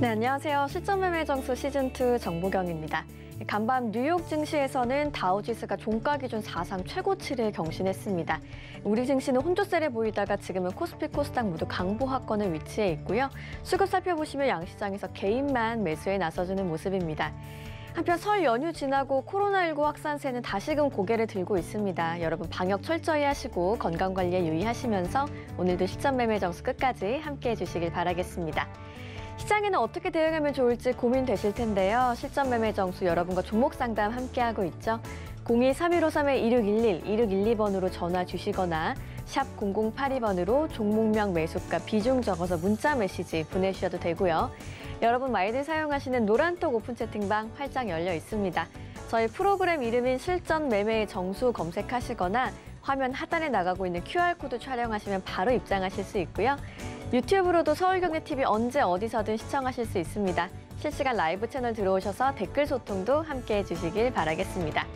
네, 안녕하세요. 시점 매매 정수 시즌2 정보경입니다. 간밤 뉴욕 증시에서는 다우지수가 종가 기준 사상 최고치를 경신했습니다. 우리 증시는 혼조세를 보이다가 지금은 코스피 코스닥 모두 강보 하권의 위치에 있고요. 수급 살펴보시면 양시장에서 개인만 매수에 나서주는 모습입니다. 한편 설 연휴 지나고 코로나19 확산세는 다시금 고개를 들고 있습니다. 여러분 방역 철저히 하시고 건강관리에 유의하시면서 오늘도 시점 매매 정수 끝까지 함께해 주시길 바라겠습니다. 시장에는 어떻게 대응하면 좋을지 고민되실 텐데요. 실전 매매 정수 여러분과 종목 상담 함께하고 있죠. 02-3153-2611, 2612번으로 전화 주시거나 샵 0082번으로 종목명 매수가 비중 적어서 문자 메시지 보내주셔도 되고요. 여러분 많이들 사용하시는 노란톡 오픈 채팅방 활짝 열려 있습니다. 저희 프로그램 이름인 실전 매매 정수 검색하시거나 화면 하단에 나가고 있는 QR코드 촬영하시면 바로 입장하실 수 있고요. 유튜브로도 서울경제TV 언제 어디서든 시청하실 수 있습니다. 실시간 라이브 채널 들어오셔서 댓글 소통도 함께해 주시길 바라겠습니다.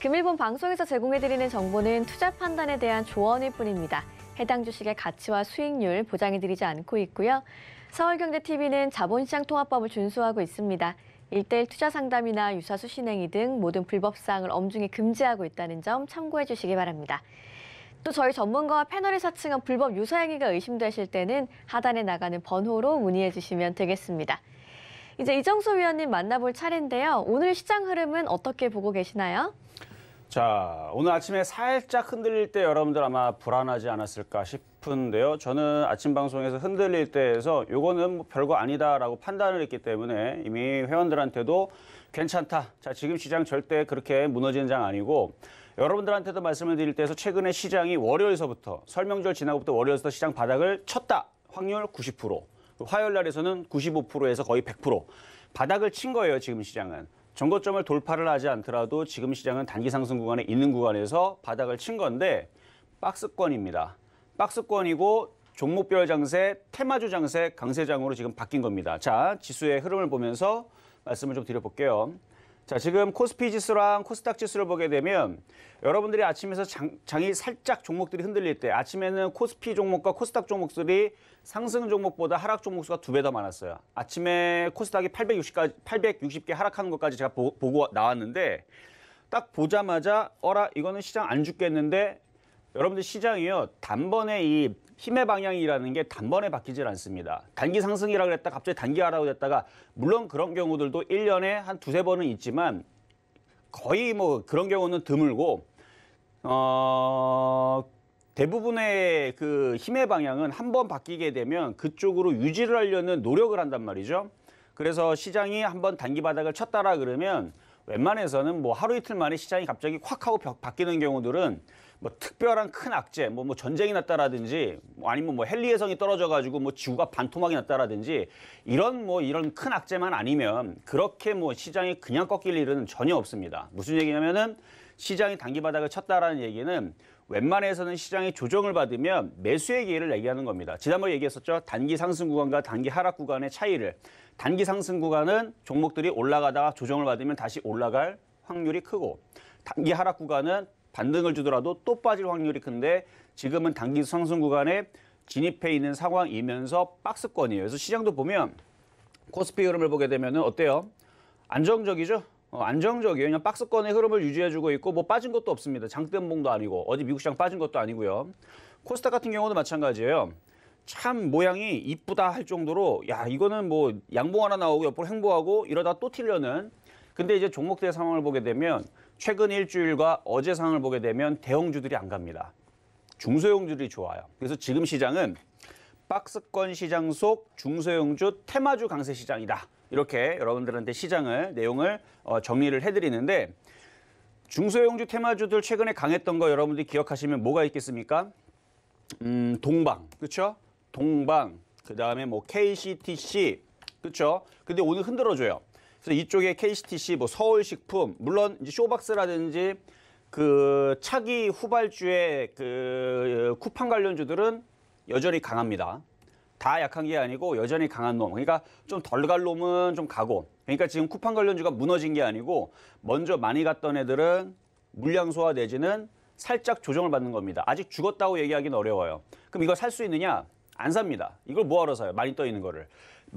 금일본 방송에서 제공해드리는 정보는 투자 판단에 대한 조언일 뿐입니다. 해당 주식의 가치와 수익률 보장해드리지 않고 있고요. 서울경제TV는 자본시장 통합법을 준수하고 있습니다. 일대일 투자 상담이나 유사 수신행위 등 모든 불법 사항을 엄중히 금지하고 있다는 점 참고해 주시기 바랍니다. 또 저희 전문가와 패널이 사칭한 불법 유사행위가 의심되실 때는 하단에 나가는 번호로 문의해 주시면 되겠습니다. 이제 이정수 위원님 만나볼 차례인데요. 오늘 시장 흐름은 어떻게 보고 계시나요? 자, 오늘 아침에 살짝 흔들릴 때 여러분들 아마 불안하지 않았을까 싶은데요. 저는 아침 방송에서 흔들릴 때에서 요거는 뭐 별거 아니다라고 판단을 했기 때문에 이미 회원들한테도 괜찮다. 자, 지금 시장 절대 그렇게 무너지는 장 아니고 여러분들한테도 말씀을 드릴 때에서 최근에 시장이 월요일서부터 설명절 지나고부터 월요일서부터 시장 바닥을 쳤다. 확률 90%. 그 화요일 날에서는 95%에서 거의 100%. 바닥을 친 거예요, 지금 시장은. 전고점을 돌파를 하지 않더라도 지금 시장은 단기 상승 구간에 있는 구간에서 바닥을 친 건데 박스권입니다. 박스권이고 종목별 장세, 테마주 장세 강세장으로 지금 바뀐 겁니다. 자, 지수의 흐름을 보면서 말씀을 좀 드려볼게요. 자, 지금 코스피 지수랑 코스닥 지수를 보게 되면 여러분들이 아침에서 장, 장이 살짝 종목들이 흔들릴 때 아침에는 코스피 종목과 코스닥 종목들이 상승 종목보다 하락 종목수가 두 배 더 많았어요. 아침에 코스닥이 860까지 860개 하락하는 것까지 제가 보, 보고 나왔는데 딱 보자마자 어라 이거는 시장 안 죽겠는데 여러분들 시장이요 단번에 이 힘의 방향이라는 게 단번에 바뀌질 않습니다. 단기 상승이라 그랬다 갑자기 단기 하라고 됐다가 물론 그런 경우들도 1년에 한 두세 번은 있지만 거의 뭐 그런 경우는 드물고 어 대부분의 그 힘의 방향은 한 번 바뀌게 되면 그쪽으로 유지를 하려는 노력을 한단 말이죠. 그래서 시장이 한번 단기 바닥을 쳤다라 그러면 웬만해서는 뭐 하루 이틀 만에 시장이 갑자기 확 하고 바뀌는 경우들은 뭐 특별한 큰 악재, 뭐, 뭐 전쟁이 났다라든지 뭐 아니면 뭐 헨리 해성이 떨어져가지고 뭐 지구가 반토막이 났다라든지 이런 뭐 이런 큰 악재만 아니면 그렇게 뭐 시장이 그냥 꺾일 일은 전혀 없습니다. 무슨 얘기냐면은 시장이 단기 바닥을 쳤다라는 얘기는 웬만해서는 시장이 조정을 받으면 매수의 기회를 얘기하는 겁니다. 지난번에 얘기했었죠. 단기 상승 구간과 단기 하락 구간의 차이를. 단기 상승 구간은 종목들이 올라가다가 조정을 받으면 다시 올라갈 확률이 크고 단기 하락 구간은 반등을 주더라도 또 빠질 확률이 큰데 지금은 단기 상승 구간에 진입해 있는 상황이면서 박스권이에요. 그래서 시장도 보면 코스피 흐름을 보게 되면 어때요? 안정적이죠? 어, 안정적이에요. 그냥 박스권의 흐름을 유지해주고 있고 뭐 빠진 것도 없습니다. 장대봉도 아니고 어디 미국 시장 빠진 것도 아니고요. 코스닥 같은 경우도 마찬가지예요. 참 모양이 이쁘다 할 정도로 야 이거는 뭐 양봉 하나 나오고 옆으로 행보하고 이러다 또틀려는 근데 이제 종목들의 상황을 보게 되면 최근 일주일과 어제 상황을 보게 되면 대형주들이 안 갑니다. 중소형주들이 좋아요. 그래서 지금 시장은 박스권 시장 속 중소형주 테마주 강세 시장이다. 이렇게 여러분들한테 시장을 내용을 어, 정리를 해드리는데 중소형주 테마주들 최근에 강했던 거 여러분들이 기억하시면 뭐가 있겠습니까? 음, 동방, 그렇죠? 동방, 그 다음에 뭐 KCTC, 그렇죠? 근데 오늘 흔들어줘요. 그래서 이쪽에 KCTC, 뭐 서울식품, 물론 이제 쇼박스라든지 그 차기 후발주의 그 쿠팡 관련주들은 여전히 강합니다. 다 약한 게 아니고 여전히 강한 놈. 그러니까 좀 덜 갈 놈은 좀 가고. 그러니까 지금 쿠팡 관련주가 무너진 게 아니고 먼저 많이 갔던 애들은 물량 소화 내지는 살짝 조정을 받는 겁니다. 아직 죽었다고 얘기하기는 어려워요. 그럼 이거살 수 있느냐? 안 삽니다. 이걸 뭐하러 사요? 많이 떠 있는 거를.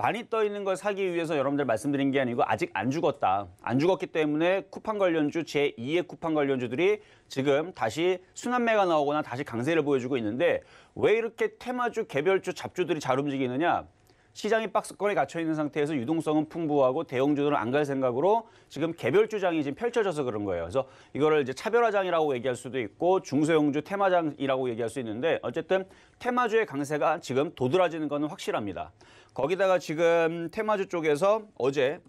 많이 떠 있는 걸 사기 위해서 여러분들 말씀드린 게 아니고 아직 안 죽었다. 안 죽었기 때문에 쿠팡 관련주 제2의 쿠팡 관련주들이 지금 다시 순환매가 나오거나 다시 강세를 보여주고 있는데 왜 이렇게 테마주 개별주 잡주들이 잘 움직이느냐? 시장이 박스권에 갇혀 있는 상태에서 유동성은 풍부하고 대형주들은 안 갈 생각으로 지금 개별주장이 지금 펼쳐져서 그런 거예요. 그래서 이거를 이제 차별화장이라고 얘기할 수도 있고 중소형주 테마장이라고 얘기할 수 있는데 어쨌든 테마주의 강세가 지금 도드라지는 것은 확실합니다. 거기다가 지금 테마주 쪽에서 어제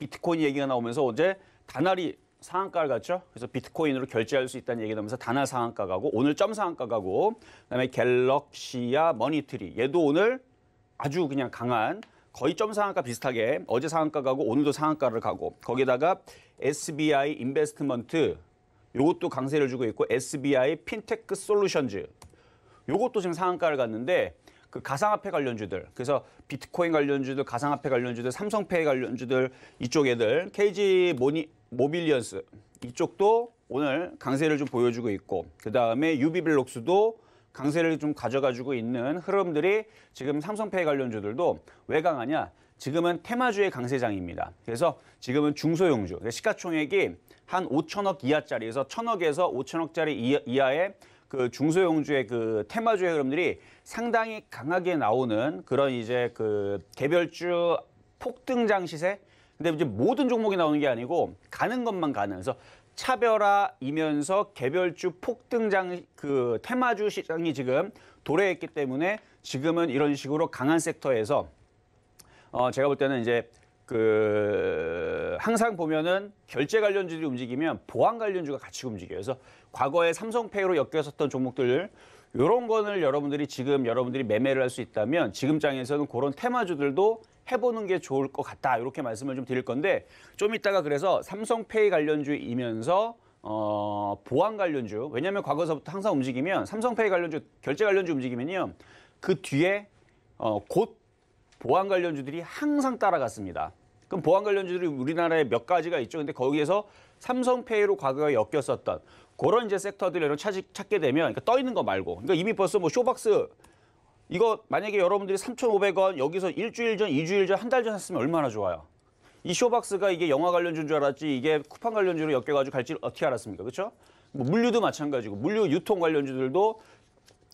비트코인 얘기가 나오면서 어제 다날이 상한가를 갔죠. 그래서 비트코인으로 결제할 수 있다는 얘기 나오면서 다날 상한가 가고 오늘 점 상한가 가고 그다음에 갤럭시아 머니트리 얘도 오늘 아주 그냥 강한 거의 점 상한가 비슷하게 어제 상한가 가고 오늘도 상한가를 가고 거기다가 SBI 인베스트먼트 요것도 강세를 주고 있고 SBI 핀테크 솔루션즈 요것도 지금 상한가를 갔는데 그 가상화폐 관련주들 그래서 비트코인 관련주들, 가상화폐 관련주들, 삼성페이 관련주들 이쪽 애들 KG 모니 모빌리언스 이쪽도 오늘 강세를 좀 보여주고 있고 그 다음에 유비블록스도 강세를 좀 가져가지고 있는 흐름들이 지금 삼성페이 관련주들도 왜 강하냐? 지금은 테마주의 강세장입니다. 그래서 지금은 중소형주, 그러니까 시가총액이 한 5천억 이하짜리에서 천억에서 5천억짜리 이하의 그 중소형주의 그 테마주의 흐름들이 상당히 강하게 나오는 그런 이제 그 개별주 폭등장 시세. 근데 이제 모든 종목이 나오는 게 아니고 가는 것만 가는. 그래서 차별화이면서 개별주 폭등장 그 테마주 시장이 지금 도래했기 때문에 지금은 이런 식으로 강한 섹터에서 어 제가 볼 때는 이제 그 항상 보면은 결제 관련주들이 움직이면 보안 관련주가 같이 움직여요. 그래서 과거에 삼성페이로 엮여있었던 종목들 요런 거를 여러분들이 지금 여러분들이 매매를 할 수 있다면 지금 장에서는 그런 테마주들도 해보는 게 좋을 것 같다. 이렇게 말씀을 좀 드릴 건데 좀 이따가 그래서 삼성페이 관련주이면서 어, 보안 관련주. 왜냐하면 과거서부터 항상 움직이면 삼성페이 관련주, 결제 관련주 움직이면요. 그 뒤에 어, 곧 보안 관련주들이 항상 따라갔습니다. 그럼 보안 관련주들이 우리나라에 몇 가지가 있죠. 근데 거기에서 삼성페이로 과거에 엮였었던 그런 이제 섹터들을 찾, 찾게 되면 그러니까 떠 있는 거 말고 그러니까 이미 벌써 뭐 쇼박스 이거 만약에 여러분들이 3,500원 여기서 일주일 전, 이주일 전, 한 달 전 샀으면 얼마나 좋아요. 이 쇼박스가 이게 영화 관련주인 줄 알았지 이게 쿠팡 관련주로 엮여가지고 갈지 어떻게 알았습니까? 그렇죠? 뭐 물류도 마찬가지고 물류 유통 관련주들도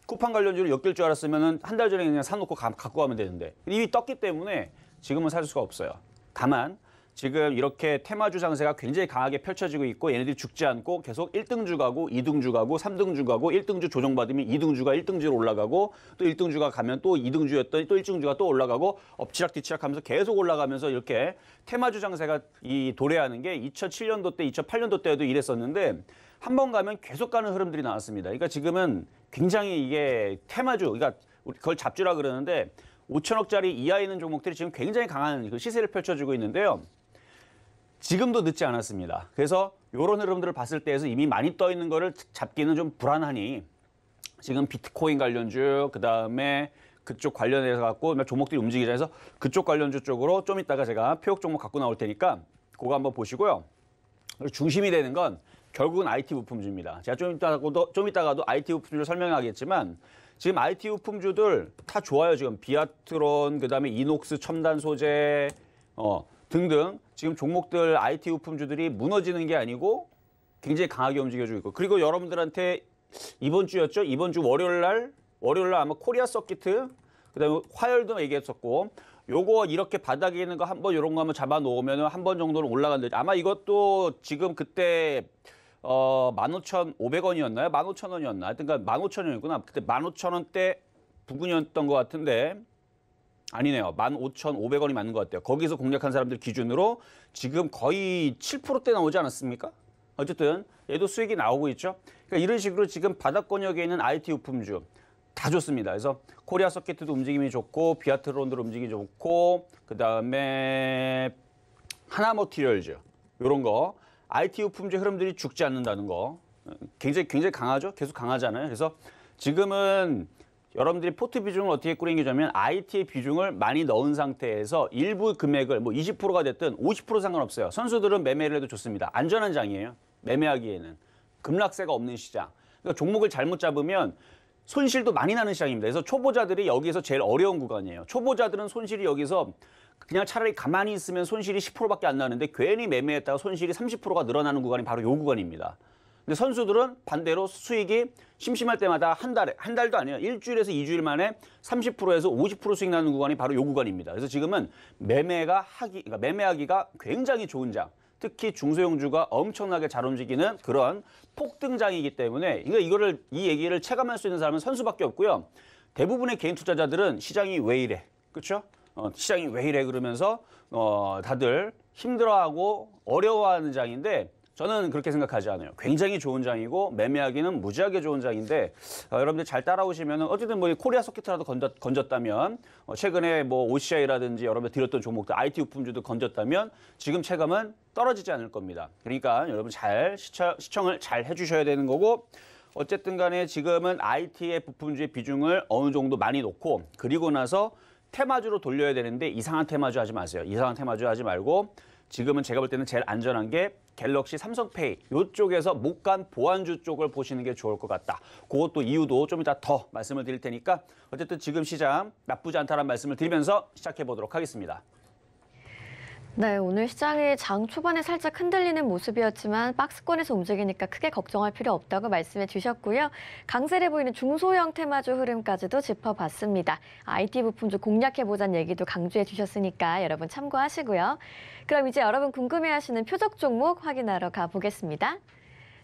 쿠팡 관련주로 엮일 줄 알았으면 한 달 전에 그냥 사놓고 가, 갖고 가면 되는데 이미 떴기 때문에 지금은 살 수가 없어요. 다만 지금 이렇게 테마주 장세가 굉장히 강하게 펼쳐지고 있고 얘네들이 죽지 않고 계속 1등주 가고 2등주 가고 3등주 가고 1등주 조정받으면 2등주가 1등주로 올라가고 또 1등주가 가면 또 2등주였더니 또 1등주가 또 올라가고 엎치락뒤치락 하면서 계속 올라가면서 이렇게 테마주 장세가 이 도래하는 게 2007년도 때 2008년도 때에도 이랬었는데 한번 가면 계속 가는 흐름들이 나왔습니다. 그러니까 지금은 굉장히 이게 테마주 그러니까 그걸 잡주라 그러는데 5천억짜리 이하에 있는 종목들이 지금 굉장히 강한 그 시세를 펼쳐주고 있는데요. 지금도 늦지 않았습니다. 그래서 이런 흐름들을 봤을 때에서 이미 많이 떠 있는 거를 잡기는 좀 불안하니 지금 비트코인 관련주 그다음에 그쪽 관련해서 갖고 뭐 종목들이 움직이자 해서 그쪽 관련주 쪽으로 좀 이따가 제가 표적 종목 갖고 나올 테니까 그거 한번 보시고요. 중심이 되는 건 결국은 IT 부품주입니다. 제가 좀 이따가도 좀 이따가도 IT 부품주를 설명하겠지만 지금 IT 부품주들 다 좋아요. 지금 비아트론, 그다음에 이녹스 첨단 소재 어, 등등 지금 종목들 IT 부품주들이 무너지는 게 아니고 굉장히 강하게 움직여주고 있고 그리고 여러분들한테 이번 주였죠? 이번 주 월요일 날 월요일 날 아마 코리아 서킷트 그다음에 화열도 얘기했었고 요거 이렇게 바닥에 있는 거 한번 요런 거 한번 잡아 놓으면 한 번 정도는 올라간다. 아마 이것도 지금 그때 어, 15,500원이었나요? 15,000원이었나? 하여튼 그러니까 15,000원이구나. 그때 15,000원대 부근이었던 것 같은데 아니네요. 15,500원이 맞는 것 같아요. 거기서 공략한 사람들 기준으로 지금 거의 7%대 나오지 않았습니까? 어쨌든 얘도 수익이 나오고 있죠. 그러니까 이런 식으로 지금 바닥권역에 있는 IT 우품주다 좋습니다. 그래서 코리아 서킷도 움직임이 좋고 비아트론도 움직임이 좋고 그다음에 하나머티리얼즈 이런 거 IT 유품제 흐름들이 죽지 않는다는 거 굉장히 굉장히 강하죠. 계속 강하잖아요. 그래서 지금은 여러분들이 포트 비중을 어떻게 꾸린 게냐면 IT의 비중을 많이 넣은 상태에서 일부 금액을 뭐 20%가 됐든 50% 상관없어요. 선수들은 매매를 해도 좋습니다. 안전한 장이에요. 매매하기에는 급락세가 없는 시장. 그러니까 종목을 잘못 잡으면 손실도 많이 나는 시장입니다. 그래서 초보자들이 여기에서 제일 어려운 구간이에요. 초보자들은 손실이 여기서 그냥 차라리 가만히 있으면 손실이 10%밖에 안 나는데 괜히 매매했다가 손실이 30%가 늘어나는 구간이 바로 요 구간입니다. 근데 선수들은 반대로 수익이 심심할 때마다 한 달에 한 달도 아니에요. 일주일에서 이주일 만에 30%에서 50% 수익 나는 구간이 바로 요 구간입니다. 그래서 지금은 매매가 하기 그러니까 매매하기가 굉장히 좋은 장. 특히 중소형주가 엄청나게 잘 움직이는 그런 폭등장이기 때문에 이거 이거를 이 얘기를 체감할 수 있는 사람은 선수밖에 없고요. 대부분의 개인 투자자들은 시장이 왜 이래? 그렇죠? 어, 시장이 왜 이래 그러면서 어, 다들 힘들어하고 어려워하는 장인데 저는 그렇게 생각하지 않아요. 굉장히 좋은 장이고 매매하기는 무지하게 좋은 장인데 어, 여러분들 잘 따라오시면 어쨌든 뭐 코리아 소켓이라도 건졌, 다면 어, 최근에 뭐 OCI라든지 여러분들 드렸던 종목들 IT 우품주도 건졌다면 지금 체감은 떨어지지 않을 겁니다. 그러니까 여러분 잘 시청, 시청을 잘 해주셔야 되는 거고 어쨌든 간에 지금은 IT의 부품주의 비중을 어느 정도 많이 놓고 그리고 나서 테마주로 돌려야 되는데 이상한 테마주 하지 마세요. 이상한 테마주 하지 말고 지금은 제가 볼 때는 제일 안전한 게 갤럭시 삼성페이 이쪽에서 목간 보안주 쪽을 보시는 게 좋을 것 같다. 그것도 이유도 좀 이따 더 말씀을 드릴 테니까 어쨌든 지금 시장 나쁘지 않다는 말씀을 드리면서 시작해 보도록 하겠습니다. 네, 오늘 시장이 장 초반에 살짝 흔들리는 모습이었지만 박스권에서 움직이니까 크게 걱정할 필요 없다고 말씀해 주셨고요. 강세를 보이는 중소형 테마주 흐름까지도 짚어봤습니다. IT 부품주 공략해보자는 얘기도 강조해 주셨으니까 여러분 참고하시고요. 그럼 이제 여러분 궁금해하시는 표적 종목 확인하러 가보겠습니다.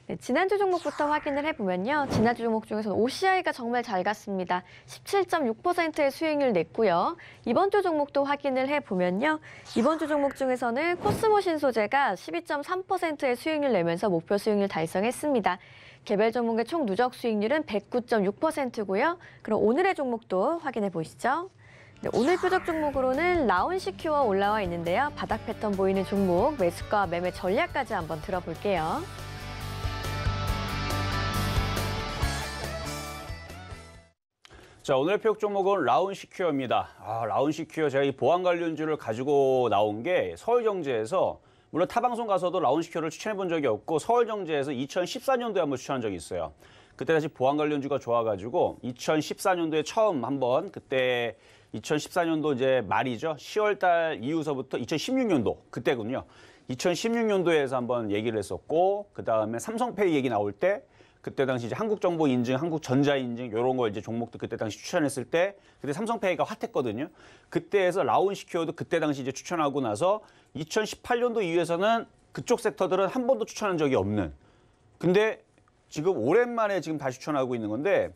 네, 지난주 종목부터 확인을 해보면요. 지난주 종목 중에서는 OCI가 정말 잘 갔습니다. 17.6%의 수익률 냈고요. 이번 주 종목도 확인을 해보면요. 이번 주 종목 중에서는 코스모 신소재가 12.3%의 수익률 내면서 목표 수익률 달성했습니다. 개별 종목의 총 누적 수익률은 109.6%고요. 그럼 오늘의 종목도 확인해 보시죠. 네, 오늘 표적 종목으로는 라온시큐어 올라와 있는데요. 바닥 패턴 보이는 종목, 매수과 매매 전략까지 한번 들어볼게요. 자, 오늘의 표육 종목은 라운 시큐어입니다. 아, 라운 시큐어 제가 이 보안 관련주를 가지고 나온 게 서울경제에서 물론 타 방송 가서도 라운 시큐어를 추천해 본 적이 없고 서울경제에서 2014년도에 한번 추천한 적이 있어요. 그때 다시 보안 관련주가 좋아가지고 2014년도에 처음 한번 그때 2014년도 이제 말이죠. 10월달 이후서부터 2016년도 그때군요. 2016년도에서 한번 얘기를 했었고 그 다음에 삼성페이 얘기 나올 때 그때 당시 이제 한국 정보 인증, 한국 전자 인증 이런 걸 이제 종목도 그때 당시 추천했을 때 그때 삼성페이가 핫했거든요. 그때에서 라운 시큐어도 그때 당시 이제 추천하고 나서 2018년도 이후에서는 그쪽 섹터들은 한 번도 추천한 적이 없는. 근데 지금 오랜만에 지금 다시 추천하고 있는 건데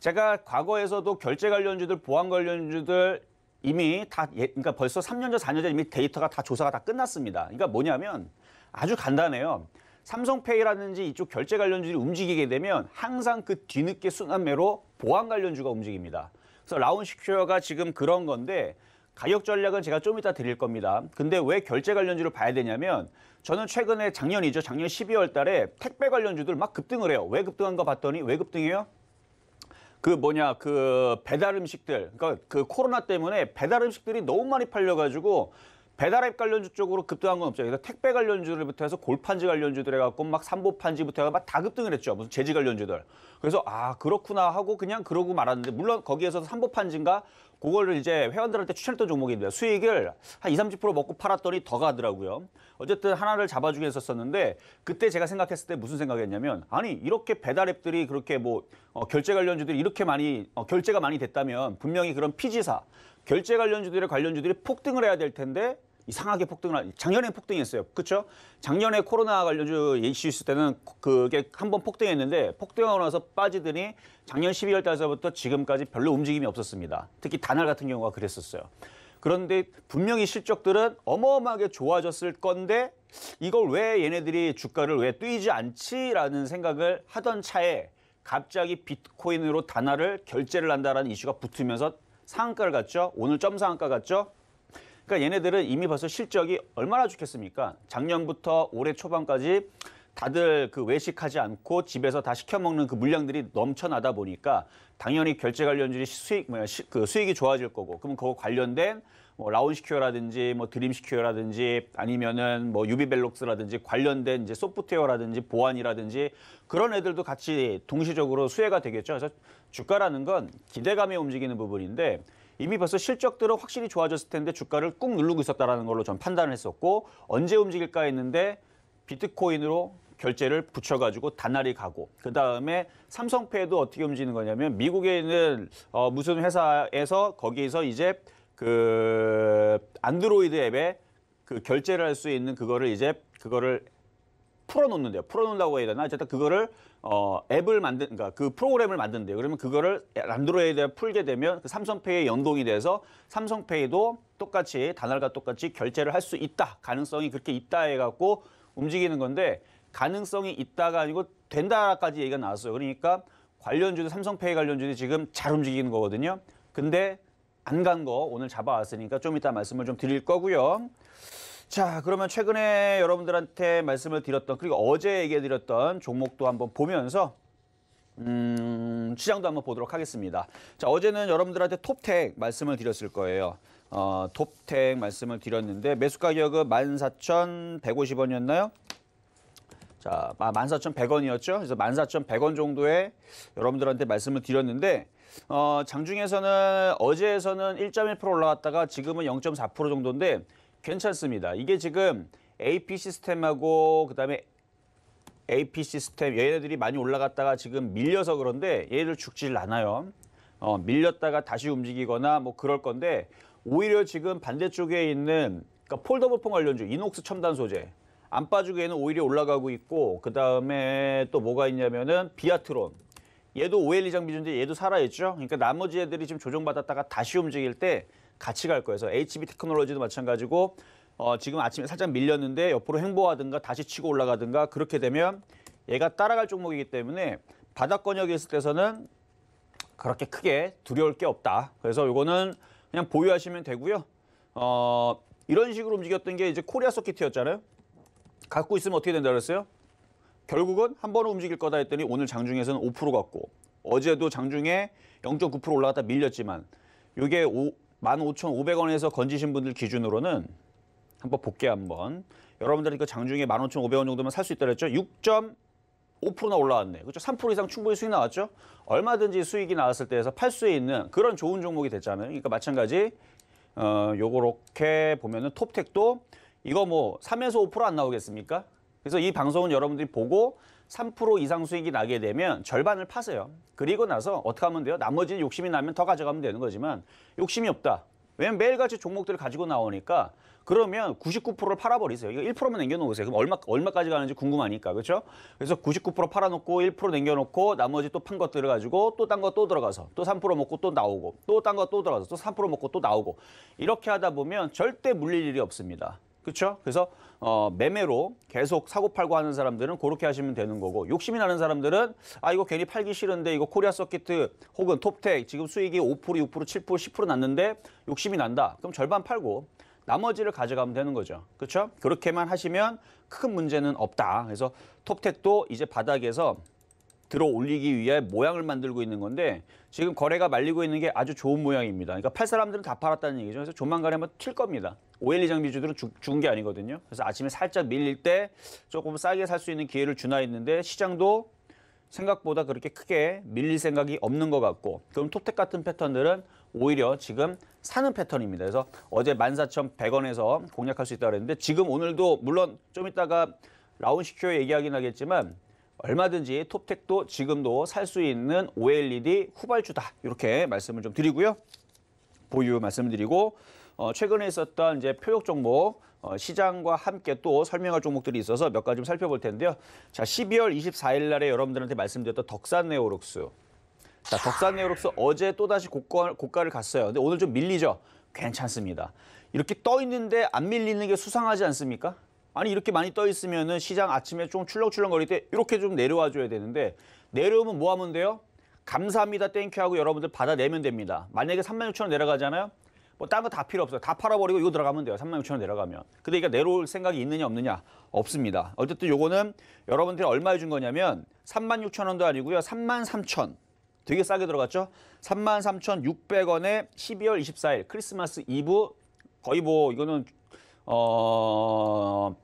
제가 과거에서도 결제 관련주들, 보안 관련주들 이미 다 예, 그러니까 벌써 3년 전, 4년 전 이미 데이터가 다 조사가 다 끝났습니다. 그러니까 뭐냐면 아주 간단해요. 삼성페이라든지 이쪽 결제 관련주들이 움직이게 되면 항상 그 뒤늦게 순환매로 보안 관련주가 움직입니다. 그래서 라운시큐어가 지금 그런 건데 가격 전략은 제가 좀 이따 드릴 겁니다. 근데 왜 결제 관련주를 봐야 되냐면 저는 최근에 작년이죠. 작년 12월 달에 택배 관련주들 막 급등을 해요. 왜 급등한 거 봤더니 왜 급등해요? 그 뭐냐 그 배달 음식들 그러니까 그 코로나 때문에 배달 음식들이 너무 많이 팔려가지고 배달앱 관련주 쪽으로 급등한 건 없죠. 그래서 그러니까 택배 관련주들부터 해서 골판지 관련주들 해갖고 막 삼보판지부터 해서 막다 급등을 했죠. 무슨 재지 관련주들. 그래서 아 그렇구나 하고 그냥 그러고 말았는데 물론 거기에서 삼보판지인가 그거를 이제 회원들한테 추천했던 종목인데 수익을 한 20, 30% 먹고 팔았더니 더 가더라고요. 어쨌든 하나를 잡아주게 했었었는데 그때 제가 생각했을 때 무슨 생각했냐면 아니 이렇게 배달앱들이 그렇게 뭐 어, 결제 관련주들이 이렇게 많이 어, 결제가 많이 됐다면 분명히 그런 피지사 결제 관련주들의 관련주들이 폭등을 해야 될 텐데 이상하게 폭등을 작년에 폭등했어요. 그렇죠? 작년에 코로나 관련주 이슈 있을 때는 그게 한번 폭등했는데 폭등하고 나서 빠지더니 작년 12월 달서부터 지금까지 별로 움직임이 없었습니다. 특히 단알 같은 경우가 그랬었어요. 그런데 분명히 실적들은 어마어마하게 좋아졌을 건데 이걸 왜 얘네들이 주가를 왜 뛰지 않지라는 생각을 하던 차에 갑자기 비트코인으로 단화를 결제를 한다라는 이슈가 붙으면서 상한가를 갔죠. 오늘 점 상한가 갔죠. 그러니까 얘네들은 이미 벌써 실적이 얼마나 좋겠습니까? 작년부터 올해 초반까지 다들 그 외식하지 않고 집에서 다 시켜 먹는 그 물량들이 넘쳐나다 보니까 당연히 결제 관련주의 수익 뭐야 시, 그 수익이 좋아질 거고 그러면 그거 관련된 뭐라온시큐어라든지뭐 드림시큐어라든지 뭐 아니면은 뭐 유비벨록스라든지 관련된 이제 소프트웨어라든지 보안이라든지 그런 애들도 같이 동시적으로 수혜가 되겠죠. 그래서 주가라는 건 기대감이 움직이는 부분인데 이미 벌써 실적들은 확실히 좋아졌을 텐데 주가를 꾹 누르고 있었다라는 걸로 전 판단을 했었고 언제 움직일까 했는데 비트코인으로 결제를 붙여가지고 단날이 가고 그 다음에 삼성페이도 어떻게 움직이는 거냐면 미국에 있는 어, 무슨 회사에서 거기에서 이제 그 안드로이드 앱에 그 결제를 할 수 있는 그거를 이제 그거를 풀어놓는데요. 풀어놓는다고 해야 되나? 어쨌든 그거를 어, 앱을 만든 그러니까 그 프로그램을 만든대요. 그러면 그거를 안드로이드에 풀게 되면 그 삼성페이에 연동이 돼서 삼성페이도 똑같이 단말과 똑같이 결제를 할 수 있다. 가능성이 그렇게 있다 해 갖고 움직이는 건데 가능성이 있다가 아니고 된다까지 얘기가 나왔어요. 그러니까 관련주도 삼성페이 관련주도 지금 잘 움직이는 거거든요. 근데 안 간 거 오늘 잡아왔으니까 좀 이따 말씀을 좀 드릴 거고요. 자, 그러면 최근에 여러분들한테 말씀을 드렸던 그리고 어제 얘기해 드렸던 종목도 한번 보면서 음, 시장도 한번 보도록 하겠습니다. 자, 어제는 여러분들한테 톱텍 말씀을 드렸을 거예요. 어, 톱텍 말씀을 드렸는데 매수 가격은 14,150원이었나요? 자, 14,100원이었죠. 아, 그래서 14,100원 정도에 여러분들한테 말씀을 드렸는데 어, 장중에서는 어제에서는 1.1%올라갔다가 지금은 0.4% 정도인데 괜찮습니다. 이게 지금 AP 시스템하고 그다음에 AP 시스템 얘네들이 많이 올라갔다가 지금 밀려서 그런데 얘를 죽질 않아요. 어, 밀렸다가 다시 움직이거나 뭐 그럴 건데 오히려 지금 반대쪽에 있는 그러니까 폴더블폰 관련주 이녹스 첨단 소재 안 빠지기에는 오히려 올라가고 있고 그 다음에 또 뭐가 있냐면은 비아트론 얘도 OL 이장 비준데 얘도 살아있죠. 그러니까 나머지 애들이 지금 조정받았다가 다시 움직일 때 같이 갈 거예요. 그래서 HB 테크놀로지도 마찬가지고 어, 지금 아침에 살짝 밀렸는데 옆으로 횡보하든가 다시 치고 올라가든가 그렇게 되면 얘가 따라갈 종목이기 때문에 바닥권역에 있을 때서는 그렇게 크게 두려울 게 없다. 그래서 이거는 그냥 보유하시면 되고요. 어, 이런 식으로 움직였던 게 이제 코리아 서킷이었잖아요. 갖고 있으면 어떻게 된다 그랬어요? 결국은 한 번은 움직일 거다 했더니 오늘 장중에서는 5% 갔고 어제도 장중에 0.9% 올라갔다 밀렸지만 이게 15,500원에서 건지신 분들 기준으로는 한번 볼게요 한번. 여러분들이 그 장중에 15,500원 정도만살 수 있다 그랬죠? 6.5%나 올라왔네. 그렇죠? 3% 이상 충분히 수익 나왔죠? 얼마든지 수익이 나왔을 때에서 팔 수 있는 그런 좋은 종목이 됐잖아요. 그러니까 마찬가지 어, 요렇게 보면은 톱텍도 이거 뭐 3에서 5%안 나오겠습니까? 그래서 이 방송은 여러분들이 보고 3% 이상 수익이 나게 되면 절반을 파세요. 그리고 나서 어떻게 하면 돼요? 나머지는 욕심이 나면 더 가져가면 되는 거지만 욕심이 없다. 왜냐면 매일같이 종목들을 가지고 나오니까 그러면 99%를 팔아버리세요. 이거 1%만 남겨놓으세요. 그럼 얼마, 얼마까지 가는지 궁금하니까. 그렇죠? 그래서 99% 팔아놓고 1% 남겨놓고 나머지 또 판 것들을 가지고 또 딴 거 또 들어가서 또 3% 먹고 또 나오고 또 딴 거 또 들어가서 또 3% 먹고 또 나오고 이렇게 하다 보면 절대 물릴 일이 없습니다. 그렇죠? 그래서 어, 매매로 계속 사고 팔고 하는 사람들은 그렇게 하시면 되는 거고 욕심이 나는 사람들은 아 이거 괜히 팔기 싫은데 이거 코리아 서킷트 혹은 톱텍 지금 수익이 5% 6% 7% 10% 났는데 욕심이 난다. 그럼 절반 팔고 나머지를 가져가면 되는 거죠. 그렇죠? 그렇게만 하시면 큰 문제는 없다. 그래서 톱텍도 이제 바닥에서 들어 올리기 위해 모양을 만들고 있는 건데 지금 거래가 말리고 있는 게 아주 좋은 모양입니다. 그러니까 팔 사람들은 다 팔았다는 얘기죠. 그래서 조만간에 한번 튈 겁니다. 오일리 장비주들은 죽은 게 아니거든요. 그래서 아침에 살짝 밀릴 때 조금 싸게 살 수 있는 기회를 주나 했는데 시장도 생각보다 그렇게 크게 밀릴 생각이 없는 것 같고 그럼 톱텍 같은 패턴들은 오히려 지금 사는 패턴입니다. 그래서 어제 14,100원에서 공략할 수 있다고 그랬는데 지금 오늘도 물론 좀 이따가 라운시큐 얘기하긴 하겠지만 얼마든지 톱텍도 지금도 살 수 있는 OLED 후발주다. 이렇게 말씀을 좀 드리고요. 보유 말씀드리고 어, 최근에 있었던 이제 표적 종목 어, 시장과 함께 또 설명할 종목들이 있어서 몇 가지 좀 살펴볼 텐데요. 자, 12월 24일 날에 여러분들한테 말씀드렸던 덕산 네오룩스 자, 덕산 네오룩스 어제 또다시 고가, 고가를 갔어요. 근데 오늘 좀 밀리죠? 괜찮습니다. 이렇게 떠 있는데 안 밀리는 게 수상하지 않습니까? 아니 이렇게 많이 떠 있으면은 시장 아침에 좀 출렁출렁거릴 때 이렇게 좀 내려와 줘야 되는데 내려오면 뭐 하면 돼요? 감사합니다 땡큐 하고 여러분들 받아내면 됩니다. 만약에 3 6 0 0 0원 내려가잖아요. 뭐딴거다 필요 없어요. 다 팔아버리고 이거 들어가면 돼요. 3 6 0 0 0원 내려가면. 근데 그러니까 이게 내려올 생각이 있느냐 없느냐? 없습니다. 어쨌든 요거는 여러분들이 얼마에 준 거냐면 3 6 0 0 0 원도 아니고요. 3 3 0 0 0 되게 싸게 들어갔죠? 33,600원에 12월 24일 크리스마스 이브 거의 뭐 이거는 어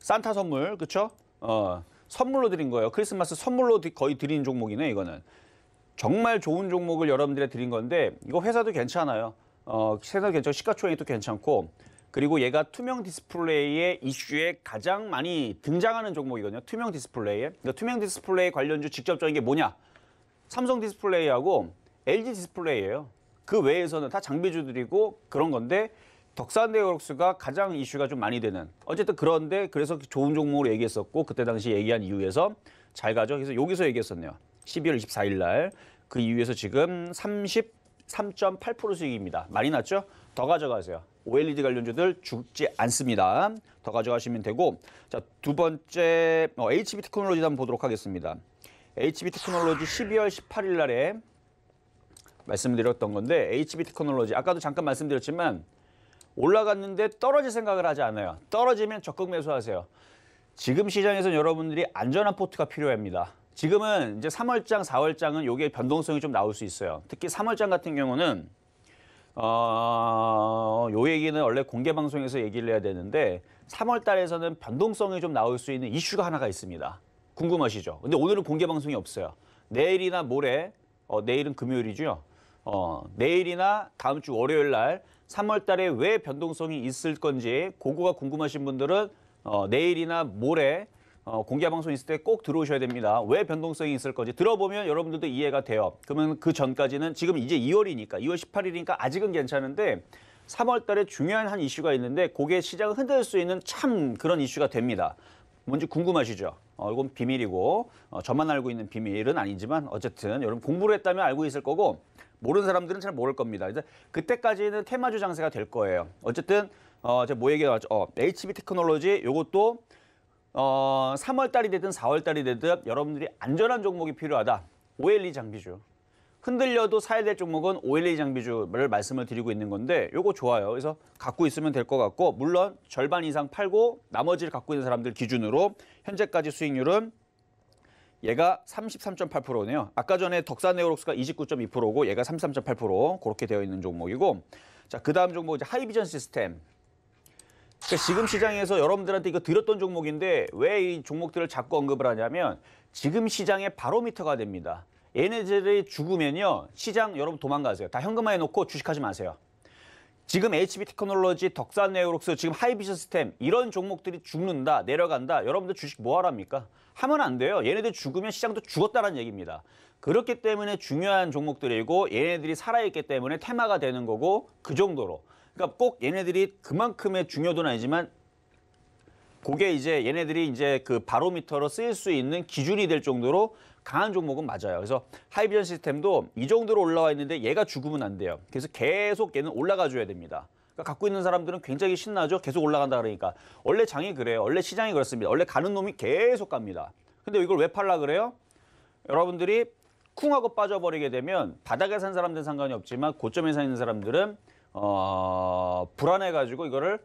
산타 선물 그렇죠? 어, 선물로 드린 거예요. 크리스마스 선물로 거의 드린 종목이네 이거는. 정말 좋은 종목을 여러분들이 드린 건데 이거 회사도 괜찮아요. 어, 회사도 괜찮고 시가총액도 괜찮고 그리고 얘가 투명 디스플레이의 이슈에 가장 많이 등장하는 종목이거든요. 투명 디스플레이에. 그러니까 투명 디스플레이 관련주 직접적인 게 뭐냐? 삼성 디스플레이하고 LG 디스플레이예요. 그 외에서는 다 장비주들이고 그런 건데 덕산 데어록스가 가장 이슈가 좀 많이 되는 어쨌든 그런데 그래서 좋은 종목으로 얘기했었고 그때 당시 얘기한 이유에서 잘 가죠. 그래서 여기서 얘기했었네요. 12월 24일 날 그 이유에서 지금 33.8% 수익입니다. 많이 났죠? 더 가져가세요. OLED 관련주들 죽지 않습니다. 더 가져가시면 되고 자 두 번째 어, HB 테크놀로지 한번 보도록 하겠습니다. HB 테크놀로지 12월 18일 날에 말씀드렸던 건데 HB 테크놀로지 아까도 잠깐 말씀드렸지만 올라갔는데 떨어질 생각을 하지 않아요. 떨어지면 적극 매수하세요. 지금 시장에서는 여러분들이 안전한 포트가 필요합니다. 지금은 이제 3월장, 4월장은 요게 변동성이 좀 나올 수 있어요. 특히 3월장 같은 경우는 어, 요 얘기는 원래 공개 방송에서 얘기를 해야 되는데 3월 달에서는 변동성이 좀 나올 수 있는 이슈가 하나가 있습니다. 궁금하시죠? 근데 오늘은 공개 방송이 없어요. 내일이나 모레, 어, 내일은 금요일이죠. 어, 내일이나 다음 주 월요일 날 3월 달에 왜 변동성이 있을 건지 고거가 궁금하신 분들은 어, 내일이나 모레 어, 공개 방송 있을 때 꼭 들어오셔야 됩니다. 왜 변동성이 있을 건지 들어보면 여러분들도 이해가 돼요. 그러면 그 전까지는 지금 이제 2월이니까 2월 18일이니까 아직은 괜찮은데 3월 달에 중요한 한 이슈가 있는데 고게 시장을 흔들 수 있는 참 그런 이슈가 됩니다. 뭔지 궁금하시죠? 어, 이건 비밀이고 어, 저만 알고 있는 비밀은 아니지만 어쨌든 여러분 공부를 했다면 알고 있을 거고 모르는 사람들은 잘 모를 겁니다. 이제 그때까지는 테마주 장세가 될 거예요. 어쨌든 어, 제가 뭐 얘기가 나왔죠? 어, HB 테크놀로지 요것도 어, 3월 달이 되든 4월 달이 되든 여러분들이 안전한 종목이 필요하다. OLE d 장비주. 흔들려도 사야 될 종목은 OLE d 장비주를 말씀을 드리고 있는 건데 요거 좋아요. 그래서 갖고 있으면 될 것 같고 물론 절반 이상 팔고 나머지를 갖고 있는 사람들 기준으로 현재까지 수익률은 얘가 33.8%네요. 아까 전에 덕산네오록스가 29.2%고 얘가 33.8% 그렇게 되어 있는 종목이고 자, 그다음 종목 이제 하이비전 시스템. 그러니까 지금 시장에서 여러분들한테 이거 드렸던 종목인데 왜 이 종목들을 자꾸 언급을 하냐면 지금 시장의 바로미터가 됩니다. 얘네들이 죽으면요. 시장 여러분 도망가세요. 다 현금화해 놓고 주식하지 마세요. 지금 HB 테크놀로지, 덕산 네오록스, 지금 하이비전 시스템 이런 종목들이 죽는다, 내려간다. 여러분들 주식 뭐 하랍니까? 하면 안 돼요. 얘네들 죽으면 시장도 죽었다라는 얘기입니다. 그렇기 때문에 중요한 종목들이고 얘네들이 살아있기 때문에 테마가 되는 거고 그 정도로. 그러니까 꼭 얘네들이 그만큼의 중요도는 아니지만 그게 이제 얘네들이 이제 그 바로미터로 쓰일 수 있는 기준이 될 정도로 강한 종목은 맞아요. 그래서 하이비전 시스템도 이 정도로 올라와 있는데 얘가 죽으면 안 돼요. 그래서 계속 얘는 올라가 줘야 됩니다. 그러니까 갖고 있는 사람들은 굉장히 신나죠. 계속 올라간다 그러니까. 원래 장이 그래요. 원래 시장이 그렇습니다. 원래 가는 놈이 계속 갑니다. 근데 이걸 왜 팔라 그래요? 여러분들이 쿵하고 빠져버리게 되면 바닥에 산 사람들은 상관이 없지만 고점에 사 있는 사람들은 어... 불안해가지고 이거를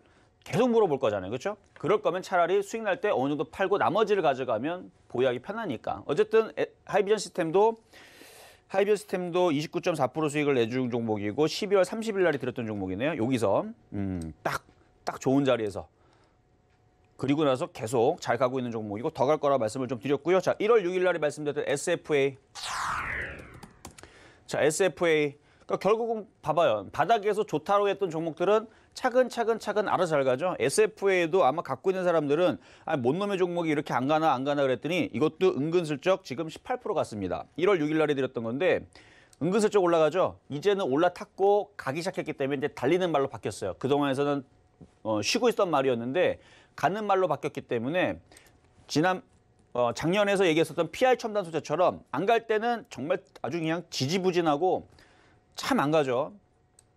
계속 물어볼 거잖아요. 그렇죠? 그럴 거면 차라리 수익 날 때 어느 정도 팔고 나머지를 가져가면 보유하기 편하니까. 어쨌든 하이비전 시스템도 하이비전 시스템도 29.4% 수익을 내준 종목이고 12월 30일 날에 들었던 종목이네요. 여기서 음, 딱, 딱 좋은 자리에서 그리고 나서 계속 잘 가고 있는 종목이고 더 갈 거라 말씀을 좀 드렸고요. 자, 1월 6일 날에 말씀드렸던 SFA. 자, SFA. 그러니까 결국은 봐봐요. 바닥에서 좋다고 했던 종목들은 차근차근 차근 알아서 잘 가죠. SF에도 아마 갖고 있는 사람들은 아, 못 놈의 종목이 이렇게 안 가나 안 가나 그랬더니 이것도 은근슬쩍 지금 18% 갔습니다. 1월 6일 날에 드렸던 건데 은근슬쩍 올라가죠. 이제는 올라탔고 가기 시작했기 때문에 이제 달리는 말로 바뀌었어요. 그동안에서는 어, 쉬고 있던 말이었는데 가는 말로 바뀌었기 때문에 지난 어, 작년에서 얘기했었던 PR 첨단 소재처럼 안 갈 때는 정말 아주 그냥 지지부진하고 참 안 가죠.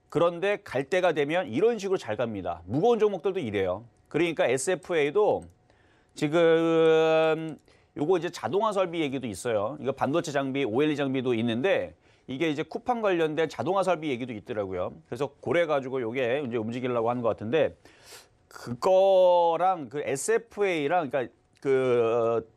그런데 갈 때가 되면 이런 식으로 잘 갑니다. 무거운 종목들도 이래요. 그러니까 SFA도 지금 요거 이제 자동화 설비 얘기도 있어요. 이거 반도체 장비, OLE 장비도 있는데 이게 이제 쿠팡 관련된 자동화 설비 얘기도 있더라고요. 그래서 고래 가지고 요게 이제 움직이려고 하는 것 같은데 그거랑 그 SFA랑 그러니까 그,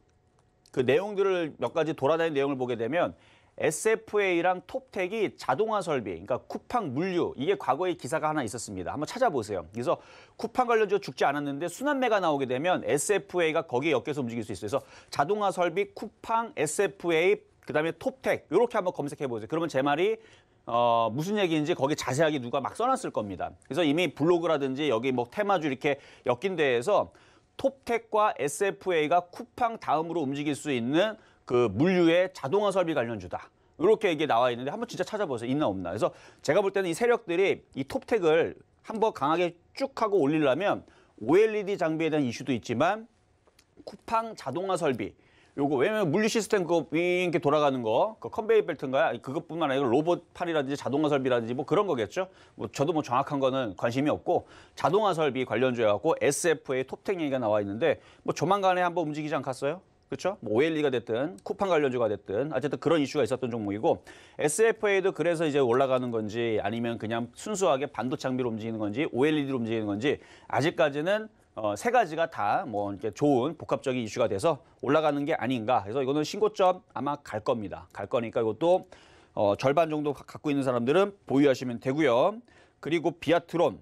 그 내용들을 몇 가지 돌아다니는 내용을 보게 되면 SFA랑 톱텍이 자동화 설비, 그러니까 쿠팡 물류 이게 과거의 기사가 하나 있었습니다. 한번 찾아보세요. 그래서 쿠팡 관련주 죽지 않았는데 순환매가 나오게 되면 SFA가 거기에 엮여서 움직일 수 있어요. 그래서 자동화 설비, 쿠팡, SFA, 그다음에 톱텍 이렇게 한번 검색해 보세요. 그러면 제 말이 어, 무슨 얘기인지 거기 자세하게 누가 막 써놨을 겁니다. 그래서 이미 블로그라든지 여기 뭐 테마주 이렇게 엮인 데에서 톱텍과 SFA가 쿠팡 다음으로 움직일 수 있는 그 물류의 자동화 설비 관련주다. 이렇게 이게 나와 있는데 한번 진짜 찾아보세요. 있나 없나. 그래서 제가 볼 때는 이 세력들이 이톱텍을 한번 강하게 쭉 하고 올리려면 OLED 장비에 대한 이슈도 있지만 쿠팡 자동화 설비 요거 왜냐면 물류 시스템 그거 이렇게 돌아가는 거, 그 컨베이 벨트인가요? 그것뿐만 아니라 로봇 팔이라든지 자동화 설비라든지 뭐 그런 거겠죠. 뭐 저도 뭐 정확한 거는 관심이 없고 자동화 설비 관련주여 갖고 s f 의톱텍 얘기가 나와 있는데 뭐 조만간에 한번 움직이지 않겠어요? 그렇죠? 뭐 OLE가 됐든 쿠팡 관련주가 됐든 어쨌든 그런 이슈가 있었던 종목이고 SFA도 그래서 이제 올라가는 건지 아니면 그냥 순수하게 반도장비로 움직이는 건지 OLED로 움직이는 건지 아직까지는 어, 세 가지가 다 뭐 이렇게 좋은 복합적인 이슈가 돼서 올라가는 게 아닌가. 그래서 이거는 신고점 아마 갈 겁니다. 갈 거니까 이것도 어, 절반 정도 갖고 있는 사람들은 보유하시면 되고요. 그리고 비아트론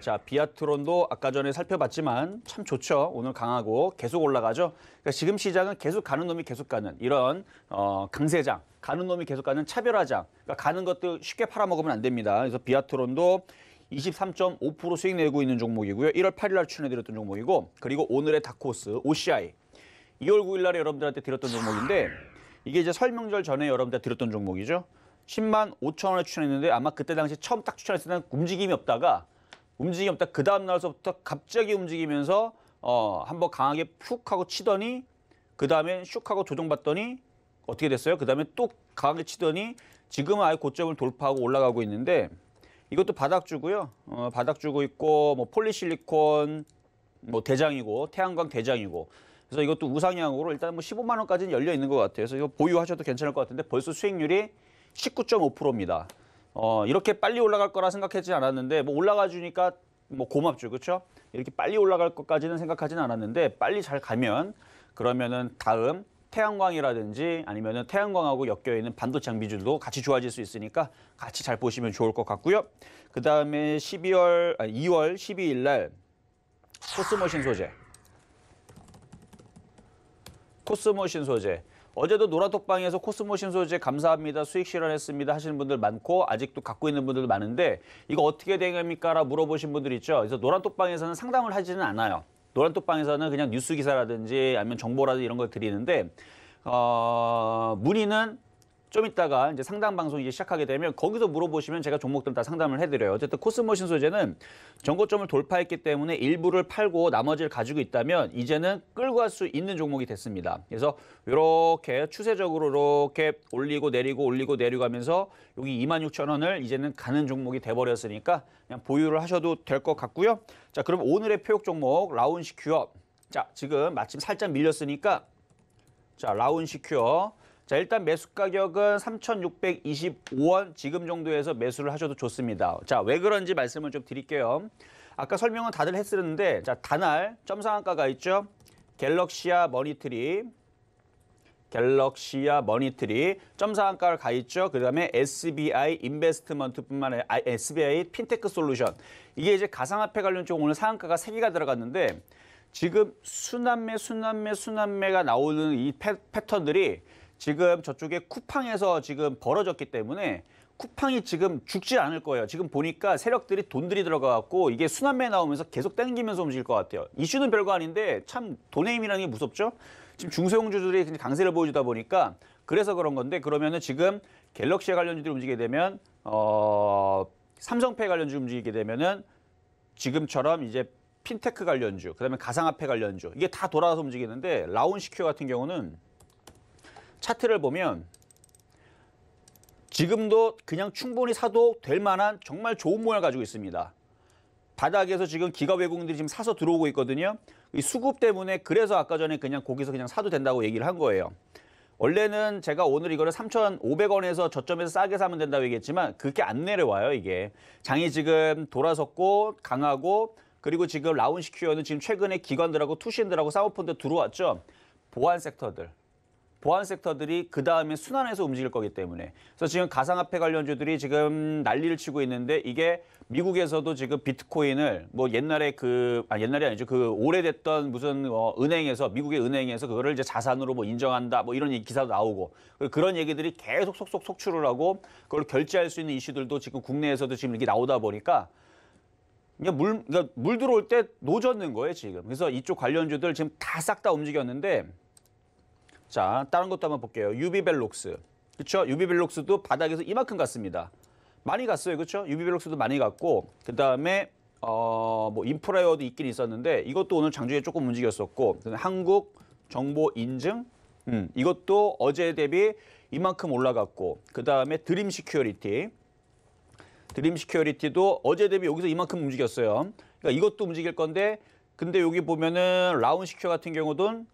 자, 비아트론도 아까 전에 살펴봤지만 참 좋죠. 오늘 강하고 계속 올라가죠. 그러니까 지금 시장은 계속 가는 놈이 계속 가는 이런 어, 강세장, 가는 놈이 계속 가는 차별화장. 그러니까 가는 것도 쉽게 팔아먹으면 안 됩니다. 그래서 비아트론도 23.5% 수익 내고 있는 종목이고요. 1월 8일 날 추천해드렸던 종목이고 그리고 오늘의 다코스 OCI 2월 9일 날에 여러분들한테 드렸던 종목인데 이게 이제 설명절 전에 여러분들한테 드렸던 종목이죠. 10만 5천 원에 추천했는데 아마 그때 당시 처음 딱 추천했을 때는 움직임이 없다가 움직임 없다. 그 다음 날서부터 갑자기 움직이면서 어, 한번 강하게 푹 하고 치더니 그 다음에 슉 하고 조정받더니 어떻게 됐어요? 그 다음에 또 강하게 치더니 지금은 아예 고점을 돌파하고 올라가고 있는데 이것도 바닥 주고요. 어, 바닥 주고 있고 뭐 폴리실리콘 뭐 대장이고 태양광 대장이고 그래서 이것도 우상향으로 일단 뭐 15만 원까지는 열려 있는 것 같아요. 그래서 이거 보유하셔도 괜찮을 것 같은데 벌써 수익률이 19.5%입니다. 어, 이렇게 빨리 올라갈 거라 생각하지 않았는데 뭐 올라가 주니까 뭐 고맙죠. 그렇죠? 이렇게 빨리 올라갈 것까지는 생각하진 않았는데 빨리 잘 가면 그러면은 다음 태양광이라든지 아니면은 태양광하고 엮여 있는 반도체 장비주도 같이 좋아질 수 있으니까 같이 잘 보시면 좋을 것 같고요. 그다음에 12월 아니 2월 12일 날 코스모신 소재 코스모신 소재 어제도 노라톡방에서 코스모 신소재 감사합니다. 수익 실현했습니다. 하시는 분들 많고 아직도 갖고 있는 분들 많은데 이거 어떻게 되니까 겠습라 물어보신 분들 있죠. 그래서 노라톡방에서는 상담을 하지는 않아요. 노란톡방에서는 그냥 뉴스 기사라든지 아니면 정보라든지 이런 걸 드리는데 어, 문의는 좀 이따가 이제 상담 방송 이제 시작하게 되면 거기서 물어보시면 제가 종목들 다 상담을 해드려요. 어쨌든 코스모신 소재는 전고점을 돌파했기 때문에 일부를 팔고 나머지를 가지고 있다면 이제는 끌고 갈 수 있는 종목이 됐습니다. 그래서 이렇게 추세적으로 이렇게 올리고 내리고 올리고 내리고 하면서 여기 26,000원을 이제는 가는 종목이 돼버렸으니까 그냥 보유를 하셔도 될 것 같고요. 자 그럼 오늘의 표육 종목 라운시큐어 자 지금 마침 살짝 밀렸으니까 자 라운시큐어 자 일단 매수 가격은 3,625원 지금 정도에서 매수를 하셔도 좋습니다. 자 왜 그런지 말씀을 좀 드릴게요. 아까 설명은 다들 했었는데 자 단알 점상한가가 있죠. 갤럭시아 머니트리 갤럭시아 머니트리 점상한가를 가 있죠. 그다음에 SBI 인베스트먼트뿐만 아니라 SBI 핀테크 솔루션 이게 이제 가상화폐 관련 쪽 오늘 상한가가 세 개가 들어갔는데 지금 순환매 순환매 순환매가 나오는 이 패, 패턴들이 지금 저쪽에 쿠팡에서 지금 벌어졌기 때문에 쿠팡이 지금 죽지 않을 거예요. 지금 보니까 세력들이 돈들이 들어가갖고 이게 순환매 나오면서 계속 땡기면서 움직일 것 같아요. 이슈는 별거 아닌데 참 돈의 힘이라는 게 무섭죠. 지금 중소형주들이 강세를 보여주다 보니까 그래서 그런 건데 그러면은 지금 갤럭시에 관련주들이 움직이게 되면 어 삼성페 관련주 움직이게 되면은 지금처럼 이제 핀테크 관련주, 그다음에 가상화폐 관련주 이게 다 돌아서 움직이는데 라온시큐어 같은 경우는 차트를 보면 지금도 그냥 충분히 사도 될 만한 정말 좋은 모양을 가지고 있습니다. 바닥에서 지금 기가 외국인들이 지금 사서 들어오고 있거든요. 이 수급 때문에 그래서 아까 전에 그냥 거기서 그냥 사도 된다고 얘기를 한 거예요. 원래는 제가 오늘 이거를 3,500원에서 저점에서 싸게 사면 된다고 얘기했지만 그게 렇안 내려와요, 이게. 장이 지금 돌아섰고 강하고 그리고 지금 라운시큐어는 지금 최근에 기관들하고 투신들하고 사모펀드 들어왔죠. 보안 섹터들. 보안 섹터들이 그 다음에 순환해서 움직일 거기 때문에 그래서 지금 가상화폐 관련주들이 지금 난리를 치고 있는데 이게 미국에서도 지금 비트코인을 뭐 옛날에 그 아 옛날이 아니죠 그 오래됐던 무슨 어, 은행에서 미국의 은행에서 그거를 이제 자산으로 뭐 인정한다 뭐 이런 기사도 나오고 그런 얘기들이 계속 속속 속출을 하고 그걸 결제할 수 있는 이슈들도 지금 국내에서도 지금 이렇게 나오다 보니까 그러 물, 그러니까 물 들어올 때 노젓는 거예요 지금 그래서 이쪽 관련주들 지금 다 싹 다 움직였는데 자, 다른 것도 한번 볼게요. 유비벨록스. 그렇죠? 유비벨록스도 바닥에서 이만큼 갔습니다. 많이 갔어요. 그렇죠? 유비벨록스도 많이 갔고 그다음에 어, 뭐 인프라웨어도 있긴 있었는데 이것도 오늘 장중에 조금 움직였었고 한국 정보 인증 음, 이것도 어제 대비 이만큼 올라갔고 그다음에 드림 시큐리티 드림 시큐리티도 어제 대비 여기서 이만큼 움직였어요. 그러니까 이것도 움직일 건데 근데 여기 보면은 라운 시큐 같은 경우도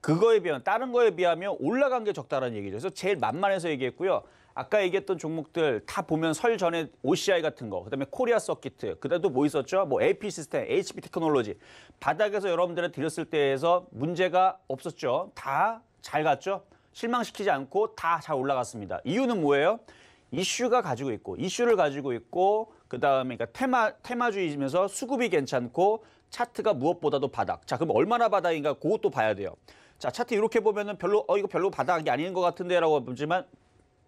그거에 비하면 다른 거에 비하면 올라간 게 적다라는 얘기죠. 그래서 제일 만만해서 얘기했고요. 아까 얘기했던 종목들 다 보면 설 전에 OCI 같은 거, 그다음에 코리아 서킷트, 그다음에 또뭐 있었죠? 뭐 AP 시스템, HP 테크놀로지. 바닥에서 여러분들한테 드렸을 때에서 문제가 없었죠. 다 잘 갔죠. 실망시키지 않고 다 잘 올라갔습니다. 이유는 뭐예요? 이슈가 가지고 있고 이슈를 가지고 있고 그다음에 그러니까 테마 테마주의면서 수급이 괜찮고 차트가 무엇보다도 바닥. 자, 그럼 얼마나 바닥인가 그것도 봐야 돼요. 자, 차트 이렇게 보면은 별로, 어, 이거 별로 바닥이 아닌 것 같은데 라고 보지만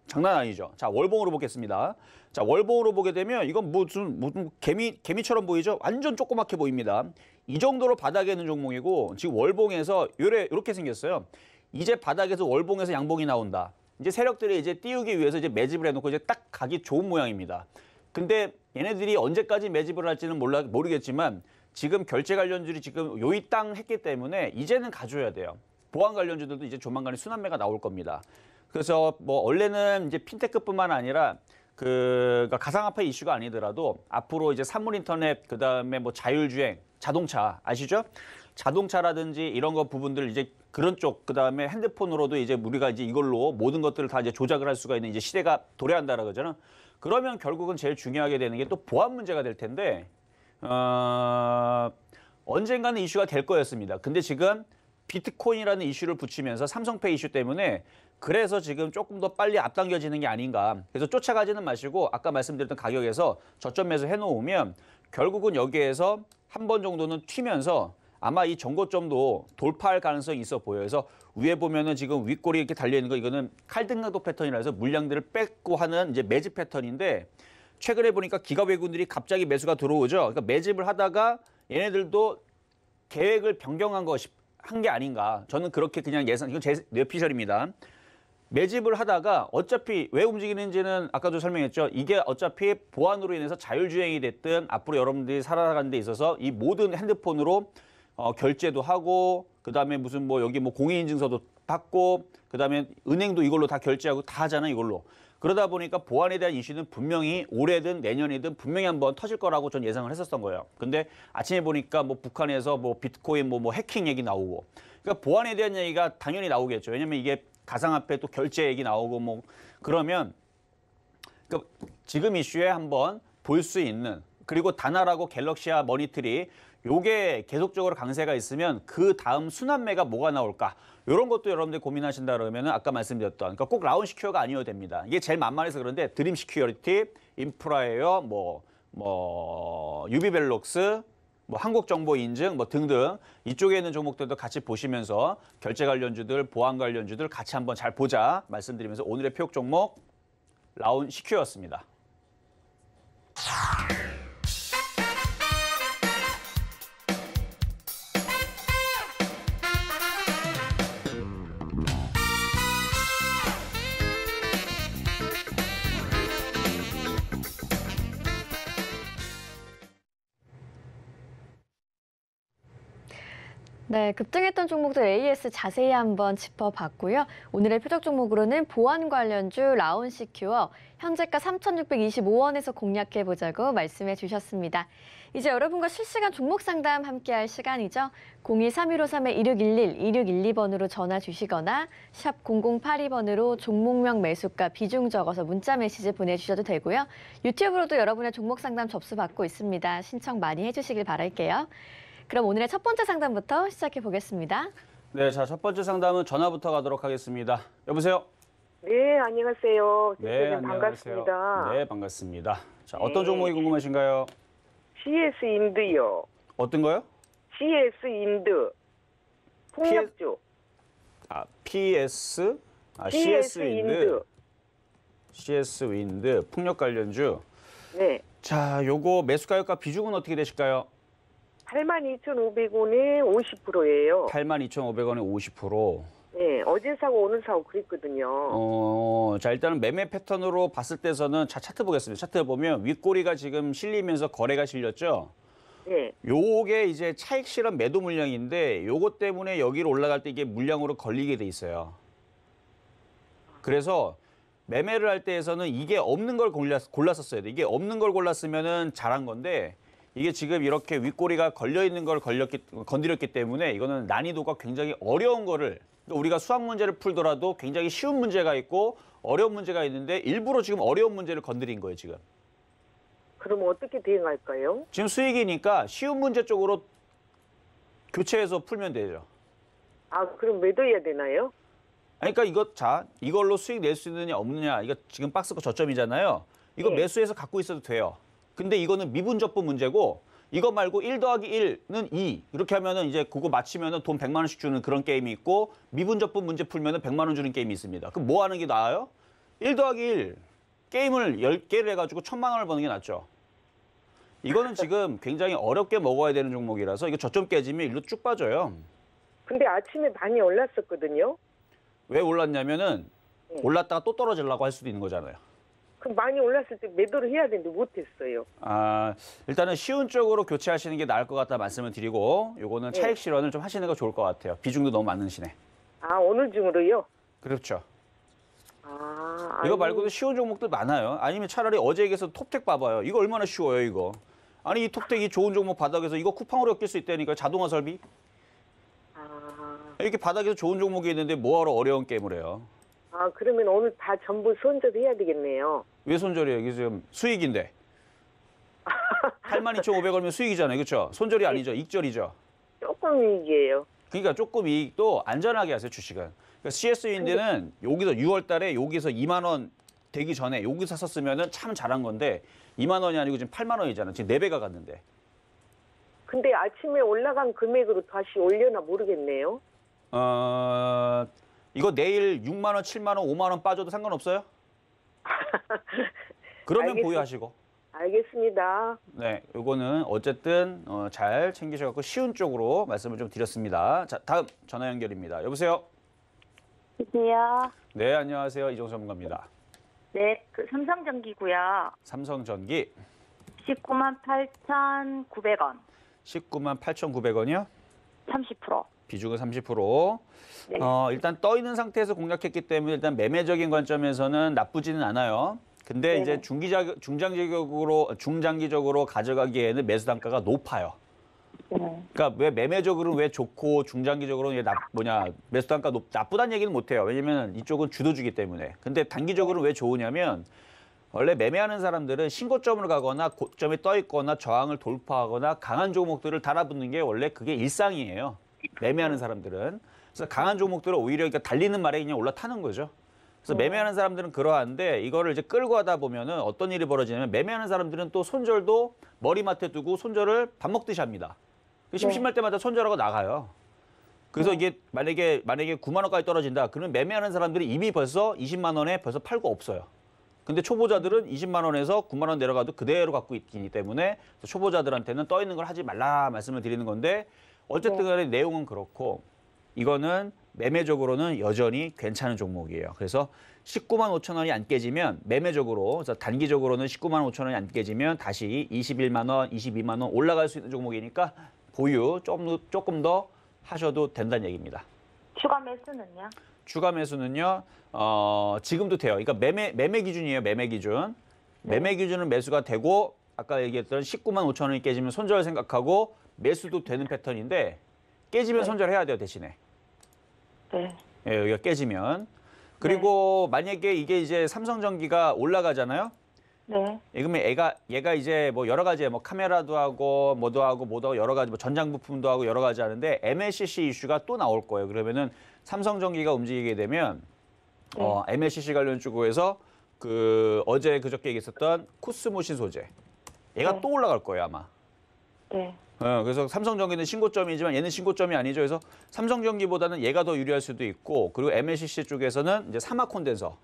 장난 아니죠. 자, 월봉으로 보겠습니다. 자, 월봉으로 보게 되면 이건 무슨, 무슨 개미, 개미처럼 보이죠? 완전 조그맣게 보입니다. 이 정도로 바닥에 있는 종목이고 지금 월봉에서 요래, 이렇게 생겼어요. 이제 바닥에서 월봉에서 양봉이 나온다. 이제 세력들이 이제 띄우기 위해서 이제 매집을 해놓고 이제 딱 가기 좋은 모양입니다. 근데 얘네들이 언제까지 매집을 할지는 몰라, 모르겠지만 지금 결제 관련주들이 지금 요이 땅 했기 때문에 이제는 가져야 돼요. 보안 관련주들도 이제 조만간에 순환매가 나올 겁니다. 그래서 뭐 원래는 이제 핀테크뿐만 아니라 그 그러니까 가상화폐 이슈가 아니더라도 앞으로 이제 산물인터넷 그다음에 뭐 자율주행 자동차 아시죠? 자동차라든지 이런 것 부분들 이제 그런 쪽 그다음에 핸드폰으로도 이제 우리가 이제 이걸로 모든 것들을 다 이제 조작을 할 수가 있는 이제 시대가 도래한다라고 하잖아. 그러면 결국은 제일 중요하게 되는 게 또 보안 문제가 될 텐데 어 언젠가는 이슈가 될 거였습니다. 근데 지금 비트코인이라는 이슈를 붙이면서 삼성페이 이슈 때문에 그래서 지금 조금 더 빨리 앞당겨지는 게 아닌가. 그래서 쫓아가지는 마시고 아까 말씀드렸던 가격에서 저점 매수 해놓으면 결국은 여기에서 한 번 정도는 튀면서 아마 이 전고점도 돌파할 가능성이 있어 보여서 위에 보면은 지금 윗골이 이렇게 달려 있는 거 이거는 칼등강도 패턴이라서 물량들을 뺏고 하는 이제 매집 패턴인데 최근에 보니까 기가 외군들이 갑자기 매수가 들어오죠. 그러니까 매집을 하다가 얘네들도 계획을 변경한 것이 한게 아닌가. 저는 그렇게 그냥 예상, 이건 제 뇌피셜입니다. 매집을 하다가 어차피 왜 움직이는지는 아까도 설명했죠. 이게 어차피 보안으로 인해서 자율주행이 됐든 앞으로 여러분들이 살아가는 데 있어서 이 모든 핸드폰으로 어, 결제도 하고 그다음에 무슨 뭐 여기 뭐 공인인증서도 받고 그다음에 은행도 이걸로 다 결제하고 다 하잖아 이걸로. 그러다 보니까 보안에 대한 이슈는 분명히 올해든 내년이든 분명히 한번 터질 거라고 전 예상을 했었던 거예요. 근데 아침에 보니까 뭐 북한에서 뭐 비트코인 뭐, 뭐 해킹 얘기 나오고 그러니까 보안에 대한 얘기가 당연히 나오겠죠. 왜냐면 이게 가상화폐 또 결제 얘기 나오고 뭐 그러면 그러니까 지금 이슈에 한번 볼 수 있는 그리고 다나라고 갤럭시와 머니트리 요게 계속적으로 강세가 있으면 그 다음 순환매가 뭐가 나올까? 이런 것도 여러분들이 고민하신다 그러면 아까 말씀드렸던 그러니까 꼭 라운 시큐어가 아니어도 됩니다. 이게 제일 만만해서 그런데 드림 시큐리티, 어 인프라웨어, 뭐, 뭐 유비벨록스, 뭐 한국 정보 인증 뭐 등등 이쪽에 있는 종목들도 같이 보시면서 결제 관련주들, 보안 관련주들 같이 한번 잘 보자 말씀드리면서 오늘의 표적 종목 라운 시큐어였습니다. 네, 급등했던 종목들 AS 자세히 한번 짚어봤고요. 오늘의 표적 종목으로는 보안 관련주 라온시큐어 현재가 3,625원에서 공략해보자고 말씀해 주셨습니다. 이제 여러분과 실시간 종목 상담 함께할 시간이죠. 023153-1611-2612번으로 전화 주시거나 샵 0082번으로 종목명 매수가 비중 적어서 문자 메시지 보내주셔도 되고요. 유튜브로도 여러분의 종목 상담 접수 받고 있습니다. 신청 많이 해주시길 바랄게요. 그럼 오늘의 첫 번째 상담부터 시작해 보겠습니다. 네, 자, 첫 번째 상담은 전화부터 가도록 하겠습니다. 여보세요? 네, 안녕하세요. 네, 네, 네 반갑습니다. 네, 반갑습니다. 자, 네. 어떤 네. 종목이 궁금하신가요? CS 인드요. 어떤 거요? CS 인드. 폭력주. 아, PS 아, CS, CS 인드. CS 윈드 폭력 관련주. 네. 자, 요거 매수 가격과 비중은 어떻게 되실까요? 82,500원에 50%예요. 82,500원에 50%. 네, 어제 사고 오늘 사고 그랬거든요. 어, 자 일단은 매매 패턴으로 봤을 때서는 자 차트 보겠습니다. 차트 보면 윗꼬리가 지금 실리면서 거래가 실렸죠. 네. 요게 이제 차익 실현 매도 물량인데 요것 때문에 여기로 올라갈 때 이게 물량으로 걸리게 돼 있어요. 그래서 매매를 할 때에서는 이게 없는 걸 골랐, 골랐었어야 돼. 이게 없는 걸 골랐으면은 잘한 건데 이게 지금 이렇게 윗꼬리가 걸려 있는 걸 걸렸기, 건드렸기 때문에 이거는 난이도가 굉장히 어려운 거를 그러니까 우리가 수학 문제를 풀더라도 굉장히 쉬운 문제가 있고 어려운 문제가 있는데 일부러 지금 어려운 문제를 건드린 거예요 지금. 그럼 어떻게 대응할까요? 지금 수익이니까 쉬운 문제 쪽으로 교체해서 풀면 되죠. 아 그럼 매도해야 되나요? 아 그러니까 이거 자 이걸로 수익 낼 수 있느냐 없느냐 이거 지금 박스가 저점이잖아요. 이거 네. 매수해서 갖고 있어도 돼요. 근데 이거는 미분적분 문제고 이거 말고 1 더하기 1은 2. 이렇게 하면은 이제 그거 맞히면은 돈 100만 원씩 주는 그런 게임이 있고 미분적분 문제 풀면은 100만 원 주는 게임이 있습니다. 그럼 뭐 하는 게 나아요? 1 더하기 1 게임을 10개를 해 가지고 1000만 원을 버는 게 낫죠. 이거는 지금 굉장히 어렵게 먹어야 되는 종목이라서 이거 저점 깨지면 일로 쭉 빠져요. 근데 아침에 많이 올랐었거든요. 왜 올랐냐면은 네. 올랐다가 또 떨어지려고 할 수도 있는 거잖아요. 그 많이 올랐을 때 매도를 해야 되는데 못했어요. 아, 일단은 쉬운 쪽으로 교체하시는 게 나을 것 같다 말씀을 드리고 요거는 네. 차익 실현을 좀 하시는 게 좋을 것 같아요. 비중도 너무 많으시네. 아 어느 중으로요? 그렇죠. 아 이거 말고도 쉬운 종목들 많아요. 아니면 차라리 어제 에기해서 톱택 봐봐요. 이거 얼마나 쉬워요 이거. 아니 이 톱택이 좋은 종목 바닥에서 이거 쿠팡으로 엮일 수 있다니까 자동화 설비. 아, 이렇게 바닥에서 좋은 종목이 있는데 뭐하러 어려운 게임을 해요. 아 그러면 오늘 다 전부 손절해야 되겠네요. 왜 손절이에요? 이게 지금 수익인데. 82,500원이면 수익이잖아요. 그렇죠? 손절이 예. 아니죠. 익절이죠. 조금 이익이에요. 그러니까 조금 이익도 안전하게 하세요. 주식은. 그러니까 CS인데는 여기서 6월 달에 여기서 2만 원 되기 전에 여기서 샀으면참 잘한 건데 2만 원이 아니고 지금 8만 원이잖아요. 지금 4배가 갔는데. 근데 아침에 올라간 금액으로 다시 올려나 모르겠네요. 어... 이거 내일 6만 원, 7만 원, 5만 원 빠져도 상관없어요? 그러면 보유하시고. 알겠습니다. 네, 요거는 어쨌든 어, 잘 챙기셔갖고 쉬운 쪽으로 말씀을 좀 드렸습니다. 자, 다음 전화 연결입니다. 여보세요. 여보세요. 네, 안녕하세요. 이종수 전문가입니다. 네, 그 삼성전기고요. 삼성전기 19만 8,900원, 19만 8,900원이요? 30%. 비중은 30%. 네. 어, 일단 떠 있는 상태에서 공략했기 때문에 일단 매매적인 관점에서는 나쁘지는 않아요. 근데 네. 이제 중기자 중장기적으로 중장기적으로 가져가기에는 매수 단가가 높아요. 네. 그러니까 왜 매매적으로는 왜 좋고 중장기적으로는 왜 나, 뭐냐 매수 단가 높 나쁘다는 얘기는 못 해요. 왜냐면 이쪽은 주도주기 때문에. 근데 단기적으로는 왜 좋으냐면 원래 매매하는 사람들은 신고점을 가거나 고점에떠 있거나 저항을 돌파하거나 강한 종목들을 달아붙는 게 원래 그게 일상이에요. 매매하는 사람들은 그래서 강한 종목들은 오히려 그러니까 달리는 말에 그냥 올라타는 거죠. 그래서 어. 매매하는 사람들은 그러한데 이거를 이제 끌고 하다 보면은 어떤 일이 벌어지냐면 매매하는 사람들은 또 손절도 머리맡에 두고 손절을 밥 먹듯이 합니다. 그 네. 심심할 때마다 손절하고 나가요. 그래서 네. 이게 만약에 만약에 9만 원까지 떨어진다. 그러면 매매하는 사람들이 이미 벌써 20만 원에 벌써 팔고 없어요. 근데 초보자들은 20만 원에서 9만 원 내려가도 그대로 갖고 있기 때문에 초보자들한테는 떠 있는 걸 하지 말라 말씀을 드리는 건데 어쨌든 간에 네. 내용은 그렇고 이거는 매매적으로는 여전히 괜찮은 종목이에요. 그래서 19만 5천 원이 안 깨지면 매매적으로 단기적으로는 19만 5천 원이 안 깨지면 다시 21만 원, 22만 원 올라갈 수 있는 종목이니까 보유 조금, 조금 더 하셔도 된다는 얘기입니다. 추가 매수는요? 추가 매수는요. 어, 지금도 돼요. 그러니까 매매 매매 기준이에요. 매매 기준. 네. 매매 기준은 매수가 되고 아까 얘기했던 19만 5천 원이 깨지면 손절 생각하고 매수도 되는 패턴인데 깨지면 네. 손절해야 돼요 대신에. 네. 예, 여기가 깨지면. 네. 그리고 네. 만약에 이게 이제 삼성전기가 올라가잖아요. 네. 예, 그러면 애가 얘가 이제 뭐 여러 가지 뭐 카메라도 하고 뭐도 하고 뭐도 하고 여러 가지 뭐 전장 부품도 하고 여러 가지 하는데 MLCC 이슈가 또 나올 거예요. 그러면은 삼성전기가 움직이게 되면 네. 어, MLCC 관련 주고에서 그 어제 그저께 얘기했었던 코스모신 소재 얘가 네. 또 올라갈 거예요 아마. 네. 예, 그래서 삼성전기는 신고점이지만 얘는 신고점이 아니죠. 그래서 삼성전기보다는 얘가 더 유리할 수도 있고 그리고 MLCC 쪽에서는 이제 사막 콘덴서,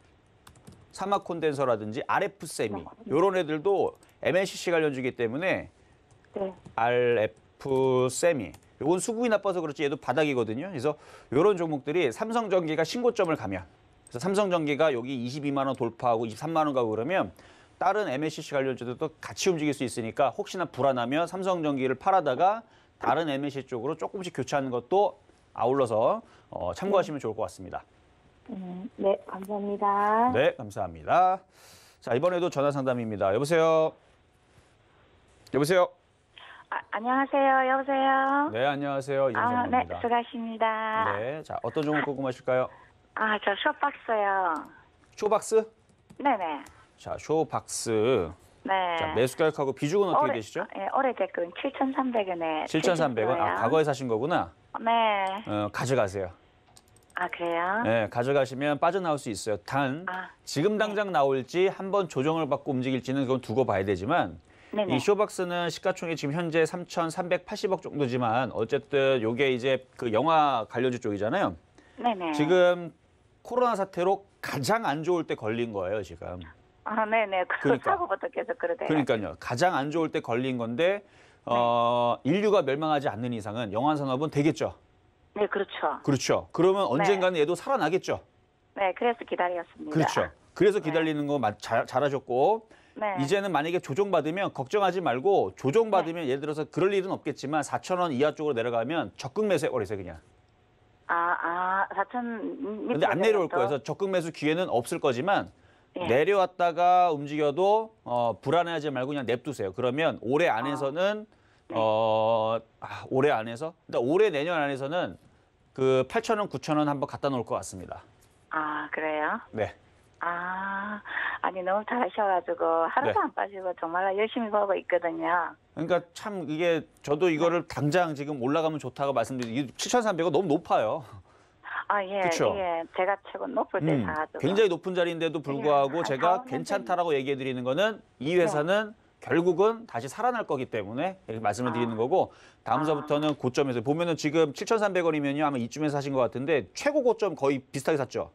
사막 콘덴서라든지 RF 세미 이런 네. 애들도 MLCC 관련주기 때문에 네. RF 세미 요건 수급이 나빠서 그렇지 얘도 바닥이거든요. 그래서 이런 종목들이 삼성전기가 신고점을 가면 그래서 삼성전기가 여기 22만 원 돌파하고 23만 원 가고 그러면 다른 MLCC 관련주들도 같이 움직일 수 있으니까 혹시나 불안하면 삼성전기를 팔아다가 다른 m l c 쪽으로 조금씩 교체하는 것도 아울러서 어, 참고하시면 좋을 것 같습니다. 음, 네, 감사합니다. 네, 감사합니다. 자, 이번에도 전화 상담입니다. 여보세요? 여보세요? 아, 안녕하세요. 여보세요? 네, 안녕하세요. 아, 네, 이정입니다 수고하십니다. 네, 자, 어떤 종목 궁금하실까요? 아, 저 쇼박스요. 쇼박스? 네네. 자, 쇼박스. 네. 자, 매수 계약하고 비중은 어떻게 올해- 되시죠? 아, 예, 오래됐군. 7,300원에 7,300원. 아, 과거에 사신 거구나. 네. 어, 가져가세요. 아, 그래요? 네, 가져가시면 빠져나올 수 있어요. 단 아, 지금 네. 당장 나올지 한번 조정을 받고 움직일지는 그건 두고 봐야 되지만 네네. 이 쇼박스는 시가총액 지금 현재 3,380억 정도지만 어쨌든 요게 이제 그 영화 관련주 쪽이잖아요. 네네. 지금 코로나 사태로 가장 안 좋을 때 걸린 거예요, 지금. 아, 네네. 그러니까. 사고부터 계속 그러대요. 그러니까요. 가장 안 좋을 때 걸린 건데 어, 네. 인류가 멸망하지 않는 이상은 영화 산업은 되겠죠. 네, 그렇죠. 그렇죠. 그러면 네. 언젠가는 얘도 살아나겠죠. 네, 그래서 기다렸습니다. 그렇죠. 그래서 네. 기다리는 거 마- 잘, 잘하셨고 네. 이제는 만약에 조정받으면 걱정하지 말고 조정받으면 예를 들어서 그럴 일은 없겠지만 4천 원 이하 쪽으로 내려가면 적극 매수해버리세요 그냥. 아, 아, 4천 근데 안 내려올 거여서 적극 매수 기회는 없을 거지만 예. 내려왔다가 움직여도 어, 불안해하지 말고 그냥 냅두세요. 그러면 올해 안에서는 네. 어, 아, 올해 안에서 그러니까 올해 내년 안에서는 그 8천 원, 9천 원 한번 갖다 놓을 것 같습니다. 아, 그래요? 네. 아, 아니 너무 잘하셔가지고 하루도 네. 안 빠지고 정말 열심히 보고 있거든요. 그러니까 참 이게 저도 이거를 당장 지금 올라가면 좋다고 말씀드리는데 7,300원 너무 높아요. 아, 예, 그쵸? 예. 제가 최고 높을 때 음, 사가 굉장히 높은 자리인데도 불구하고 아, 제가 괜찮다라고 얘기해 드리는 거는 이 회사는 네. 결국은 다시 살아날 거기 때문에 이렇게 말씀을 아. 드리는 거고 다음 서부터는 아. 고점에서 보면은 지금 7,300원이면요 아마 이쯤에서 사신 것 같은데 최고 고점 거의 비슷하게 샀죠.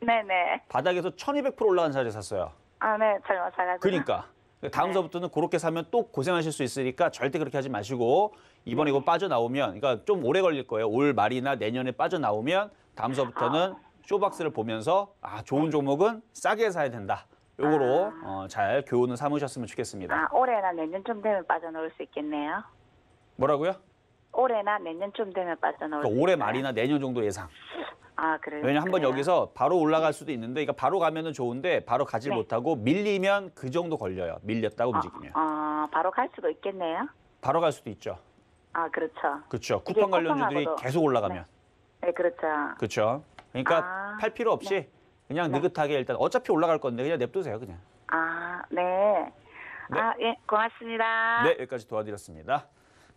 네네. 바닥에서 1,200% 올라간 자리에 샀어요. 아, 네, 잘못 사 그러니까. 그러니까 다음서부터는 네. 그렇게 사면 또 고생하실 수 있으니까 절대 그렇게 하지 마시고 이번에 네. 이거 빠져나오면 그러니까 좀 오래 걸릴 거예요. 올 말이나 내년에 빠져나오면 다음서부터는 쇼박스를 보면서 아 좋은 종목은 싸게 사야 된다. 요거로 어, 잘 교훈을 삼으셨으면 좋겠습니다. 아, 올해나 내년쯤 되면 빠져나올 수 있겠네요. 뭐라고요? 올해나 내년쯤 되면 빠져나올 그러니까 올해 있겠네요. 말이 내년 정도 예상. 아, 그래요? 왜냐 면한번 여기서 바로 올라갈 수도 있는데, 그러니까 바로 가면은 좋은데 바로 가질 네. 못하고 밀리면 그 정도 걸려요. 밀렸다고 아, 움직이면 아, 바로 갈 수도 있겠네요. 바로 갈 수도 있죠. 아, 그렇죠. 그렇죠. 쿠팡 관련주들이 계속 올라가면. 네. 네, 그렇죠. 그렇죠. 그러니까 아, 팔 필요 없이 네. 그냥 네. 느긋하게 일단 어차피 올라갈 건데 그냥 냅두세요 그냥. 아, 네. 네. 아, 예, 고맙습니다. 네, 여기까지 도와드렸습니다.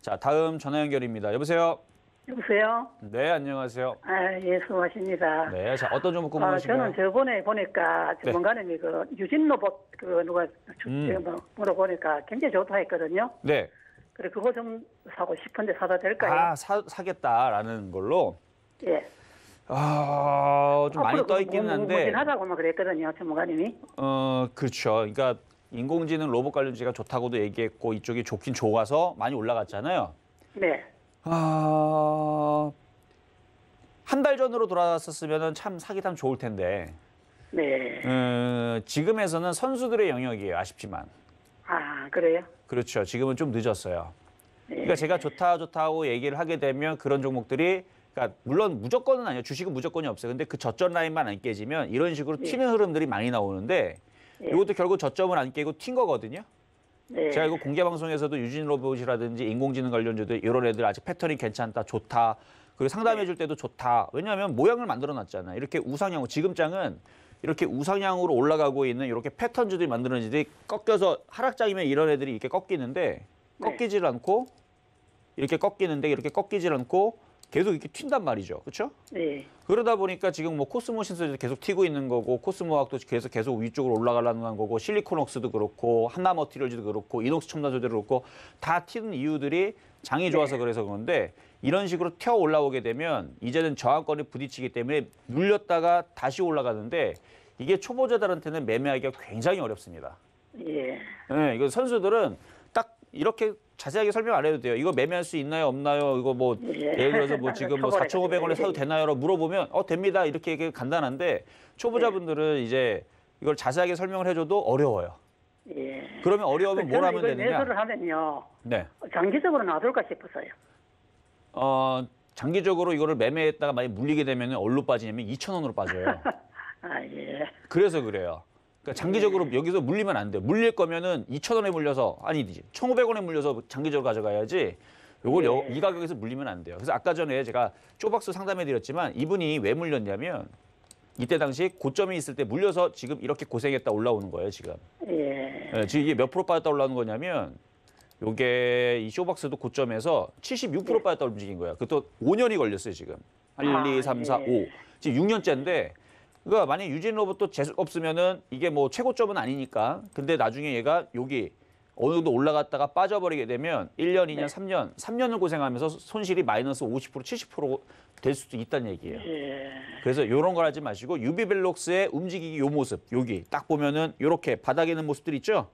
자, 다음 전화 연결입니다. 여보세요. 여보세요. 네, 안녕하세요. 아, 예, 수고하십니다. 네, 자, 어떤 종목 아, 궁금하신가요? 저는 저번에 보니까 네. 전문가님이 그 유진 로봇 그 누가 음. 뭐 물어보니까 굉장히 좋다 했거든요. 네. 그래 그거 좀 사고 싶은데 사다 될까요? 아, 사, 사겠다라는 걸로 예. 아, 좀 아, 많이 떠 있긴 한데. 하다고 막 그랬거든요, 전문가님이. 어, 그렇죠. 그러니까 인공지능 로봇 관련주가 좋다고도 얘기했고 이쪽이 좋긴 좋아서 많이 올라갔잖아요. 네. 아, 한 달 전으로 돌아왔었으면 참 사기 참 좋을 텐데. 네. 음, 지금에서는 선수들의 영역이에요. 아쉽지만. 아, 그래요? 그렇죠. 지금은 좀 늦었어요. 네. 그러니까 제가 좋다 좋다고 얘기를 하게 되면 그런 종목들이 그러니까 물론 무조건은 아니에요. 주식은 무조건이 없어요. 근데 그 저점 라인만 안 깨지면 이런 식으로 예. 튀는 흐름들이 많이 나오는데 예. 이것도 결국 저점을 안 깨고 튄 거거든요. 네. 제가 이거 공개 방송에서도 유진 로봇이라든지 인공지능 관련주들 이런 애들 아직 패턴이 괜찮다, 좋다. 그리고 상담해 네. 줄 때도 좋다. 왜냐하면 모양을 만들어 놨잖아요. 이렇게 우상향, 으로 지금 장은 이렇게 우상향으로 올라가고 있는 이렇게 패턴주들이 만들어지들이 꺾여서 하락장이면 이런 애들이 이렇게 꺾이는데 꺾이질 않고 이렇게 꺾이는데 이렇게 꺾이질 않고 계속 이렇게 튄단 말이죠. 그렇죠? 네. 그러다 보니까 지금 뭐 코스모 신소재도 계속 튀고 있는 거고 코스모학도 계속 계속 위쪽으로 올라가려는 거고 실리콘옥스도 그렇고 한나머티리얼즈도 그렇고 이녹스 첨단 조재도 그렇고 다 튀는 이유들이 장이 네. 좋아서 네. 그래서 그런데 이런 식으로 튀어 올라오게 되면 이제는 저항권에 부딪히기 때문에 눌렸다가 다시 올라가는데 이게 초보자들한테는 매매하기가 굉장히 어렵습니다. 예. 네, 이거 선수들은 딱 이렇게 자세하게 설명 안 해도 돼요. 이거 매매할 수 있나요, 없나요? 이거 뭐 예. 예를 들어서 뭐 지금 뭐 4,500원에 사도 되나요 라고 물어보면 어 됩니다 이렇게 얘기 간단한데 초보자분들은 예. 이제 이걸 자세하게 설명을 해줘도 어려워요. 예. 그러면 어려우면 뭘 하면 되느냐? 매수를 하면요. 네. 장기적으로 놔둘까 싶어요어 장기적으로 이거를 매매했다가 만약 물리게 되면 얼로 빠지냐면 2,000원으로 빠져요. 아 예. 그래서 그래요. 그러니까 장기적으로 여기서 물리면 안 돼. 요 물릴 거면은 2,000원에 물려서 아니 1 5 0 0 원에 물려서 장기적으로 가져가야지. 요걸 여, 네. 이 가격에서 물리면 안 돼요. 그래서 아까 전에 제가 쪼박스 상담해 드렸지만 이분이 왜 물렸냐면 이때 당시 고점이 있을 때 물려서 지금 이렇게 고생했다 올라오는 거예요, 지금. 예. 예, 지금 이게 몇 프로 빠졌다 올라오는 거냐면 요게 이 쇼박스도 고점에서 76% 예. 빠졌다 움직인 거야. 그것도 5년이 걸렸어요, 지금. 1, 아, 2, 3, 4, 예. 5. 지금 6년째인데 그러니까 만약에 유진 로봇도 재수 없으면은 이게 뭐 최고점은 아니니까. 근데 나중에 얘가 여기 어느 정도 올라갔다가 빠져버리게 되면 1년, 2년, 네. 3년, 3년을 고생하면서 손실이 마이너스 50% 70%될 수도 있다는 얘기예요. 예. 그래서 이런 걸 하지 마시고 유비벨록스의 움직이기 요 모습 여기 딱 보면은 이렇게 바닥에 있는 모습들 있죠?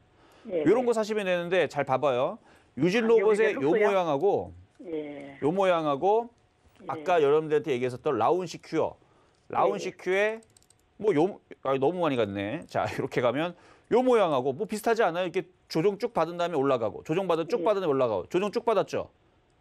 예. 이런 거 사시면 되는데 잘 봐봐요. 유진 아, 로봇의 요 모양하고 예. 요 모양하고 아까 예. 여러분들한테 얘기했었던 라운 시큐어 라운 시큐의 예. 어뭐 요, 아, 너무 많이 갔네. 자, 이렇게 가면 요 모양하고 뭐 비슷하지 않아요? 이렇게 조정 쭉 받은 다음에 올라가고, 조정 받은 쭉 예. 받은 다음에 올라가고, 조정 쭉 받았죠?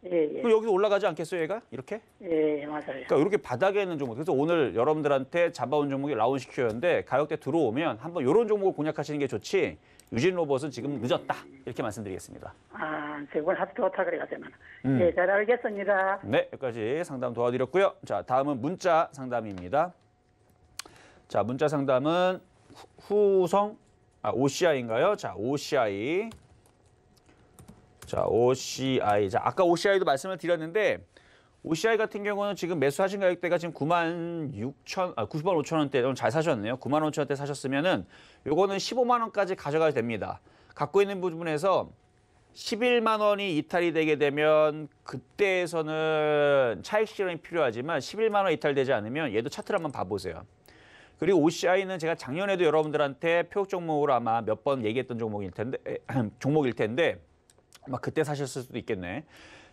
예, 예. 그럼 여기서 올라가지 않겠어요, 얘가? 이렇게? 예, 예 맞아요. 그러니까 이렇게 바닥에 있는 종목. 그래서 오늘 여러분들한테 잡아온 종목이 라운시큐였는데 가격대 들어오면 한번 이런 종목을 공략하시는 게 좋지. 유진 로봇은 지금 늦었다. 이렇게 말씀드리겠습니다. 아, 제발 하도 좋다 그래가지만 음. 예, 잘 알겠습니다. 네, 여기까지 상담 도와드렸고요. 자, 다음은 문자 상담입니다. 자, 문자 상담은 후성 아, OCI인가요? 자, OCI. 자, OCI. 자, 아까 OCI도 말씀을 드렸는데 OCI 같은 경우는 지금 매수하신 가격대가 지금 9만 6천, 아, 90만 5천 원대 좀잘 사셨네요. 9만 5천 원대 사셨으면은 요거는 15만 원까지 가져가도 됩니다. 갖고 있는 부분에서 11만 원이 이탈이 되게 되면 그때에서는 차익 실현이 필요하지만 11만 원 이탈되지 않으면 얘도 차트를 한번 봐보세요. 그리고 OCI는 제가 작년에도 여러분들한테 표적 종목으로 아마 몇 번 얘기했던 종목일 텐데 종목일 텐데 막 그때 사셨을 수도 있겠네.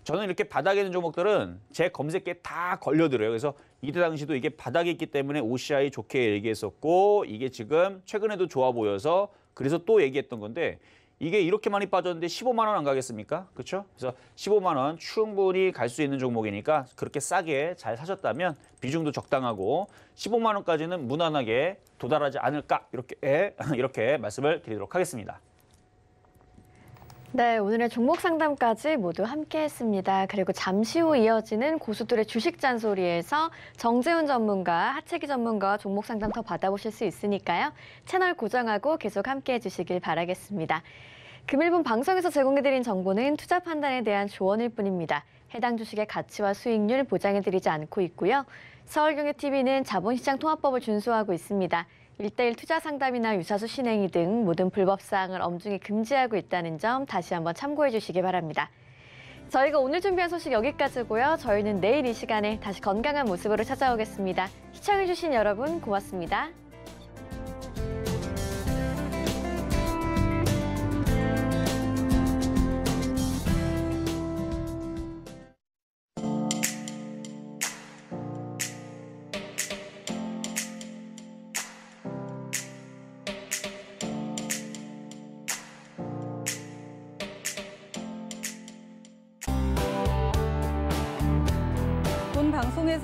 저는 이렇게 바닥에 있는 종목들은 제 검색에 다 걸려들어요. 그래서 이때 당시도 이게 바닥에 있기 때문에 OCI 좋게 얘기했었고 이게 지금 최근에도 좋아 보여서 그래서 또 얘기했던 건데 이게 이렇게 많이 빠졌는데 15만 원 안 가겠습니까? 그렇죠? 그래서 15만 원 충분히 갈 수 있는 종목이니까 그렇게 싸게 잘 사셨다면 비중도 적당하고 15만 원까지는 무난하게 도달하지 않을까 이렇게 예, 이렇게 말씀을 드리도록 하겠습니다. 네, 오늘의 종목 상담까지 모두 함께했습니다. 그리고 잠시 후 이어지는 고수들의 주식 잔소리에서 정재훈 전문가, 하채기 전문가 종목 상담 더 받아보실 수 있으니까요. 채널 고정하고 계속 함께해 주시길 바라겠습니다. 금일본 방송에서 제공해드린 정보는 투자 판단에 대한 조언일 뿐입니다. 해당 주식의 가치와 수익률 보장해드리지 않고 있고요. 서울경제TV는 자본시장 통합법을 준수하고 있습니다. 일대일 투자 상담이나 유사수 신행위등 모든 불법사항을 엄중히 금지하고 있다는 점 다시 한번 참고해 주시기 바랍니다. 저희가 오늘 준비한 소식 여기까지고요. 저희는 내일 이 시간에 다시 건강한 모습으로 찾아오겠습니다. 시청해주신 여러분 고맙습니다.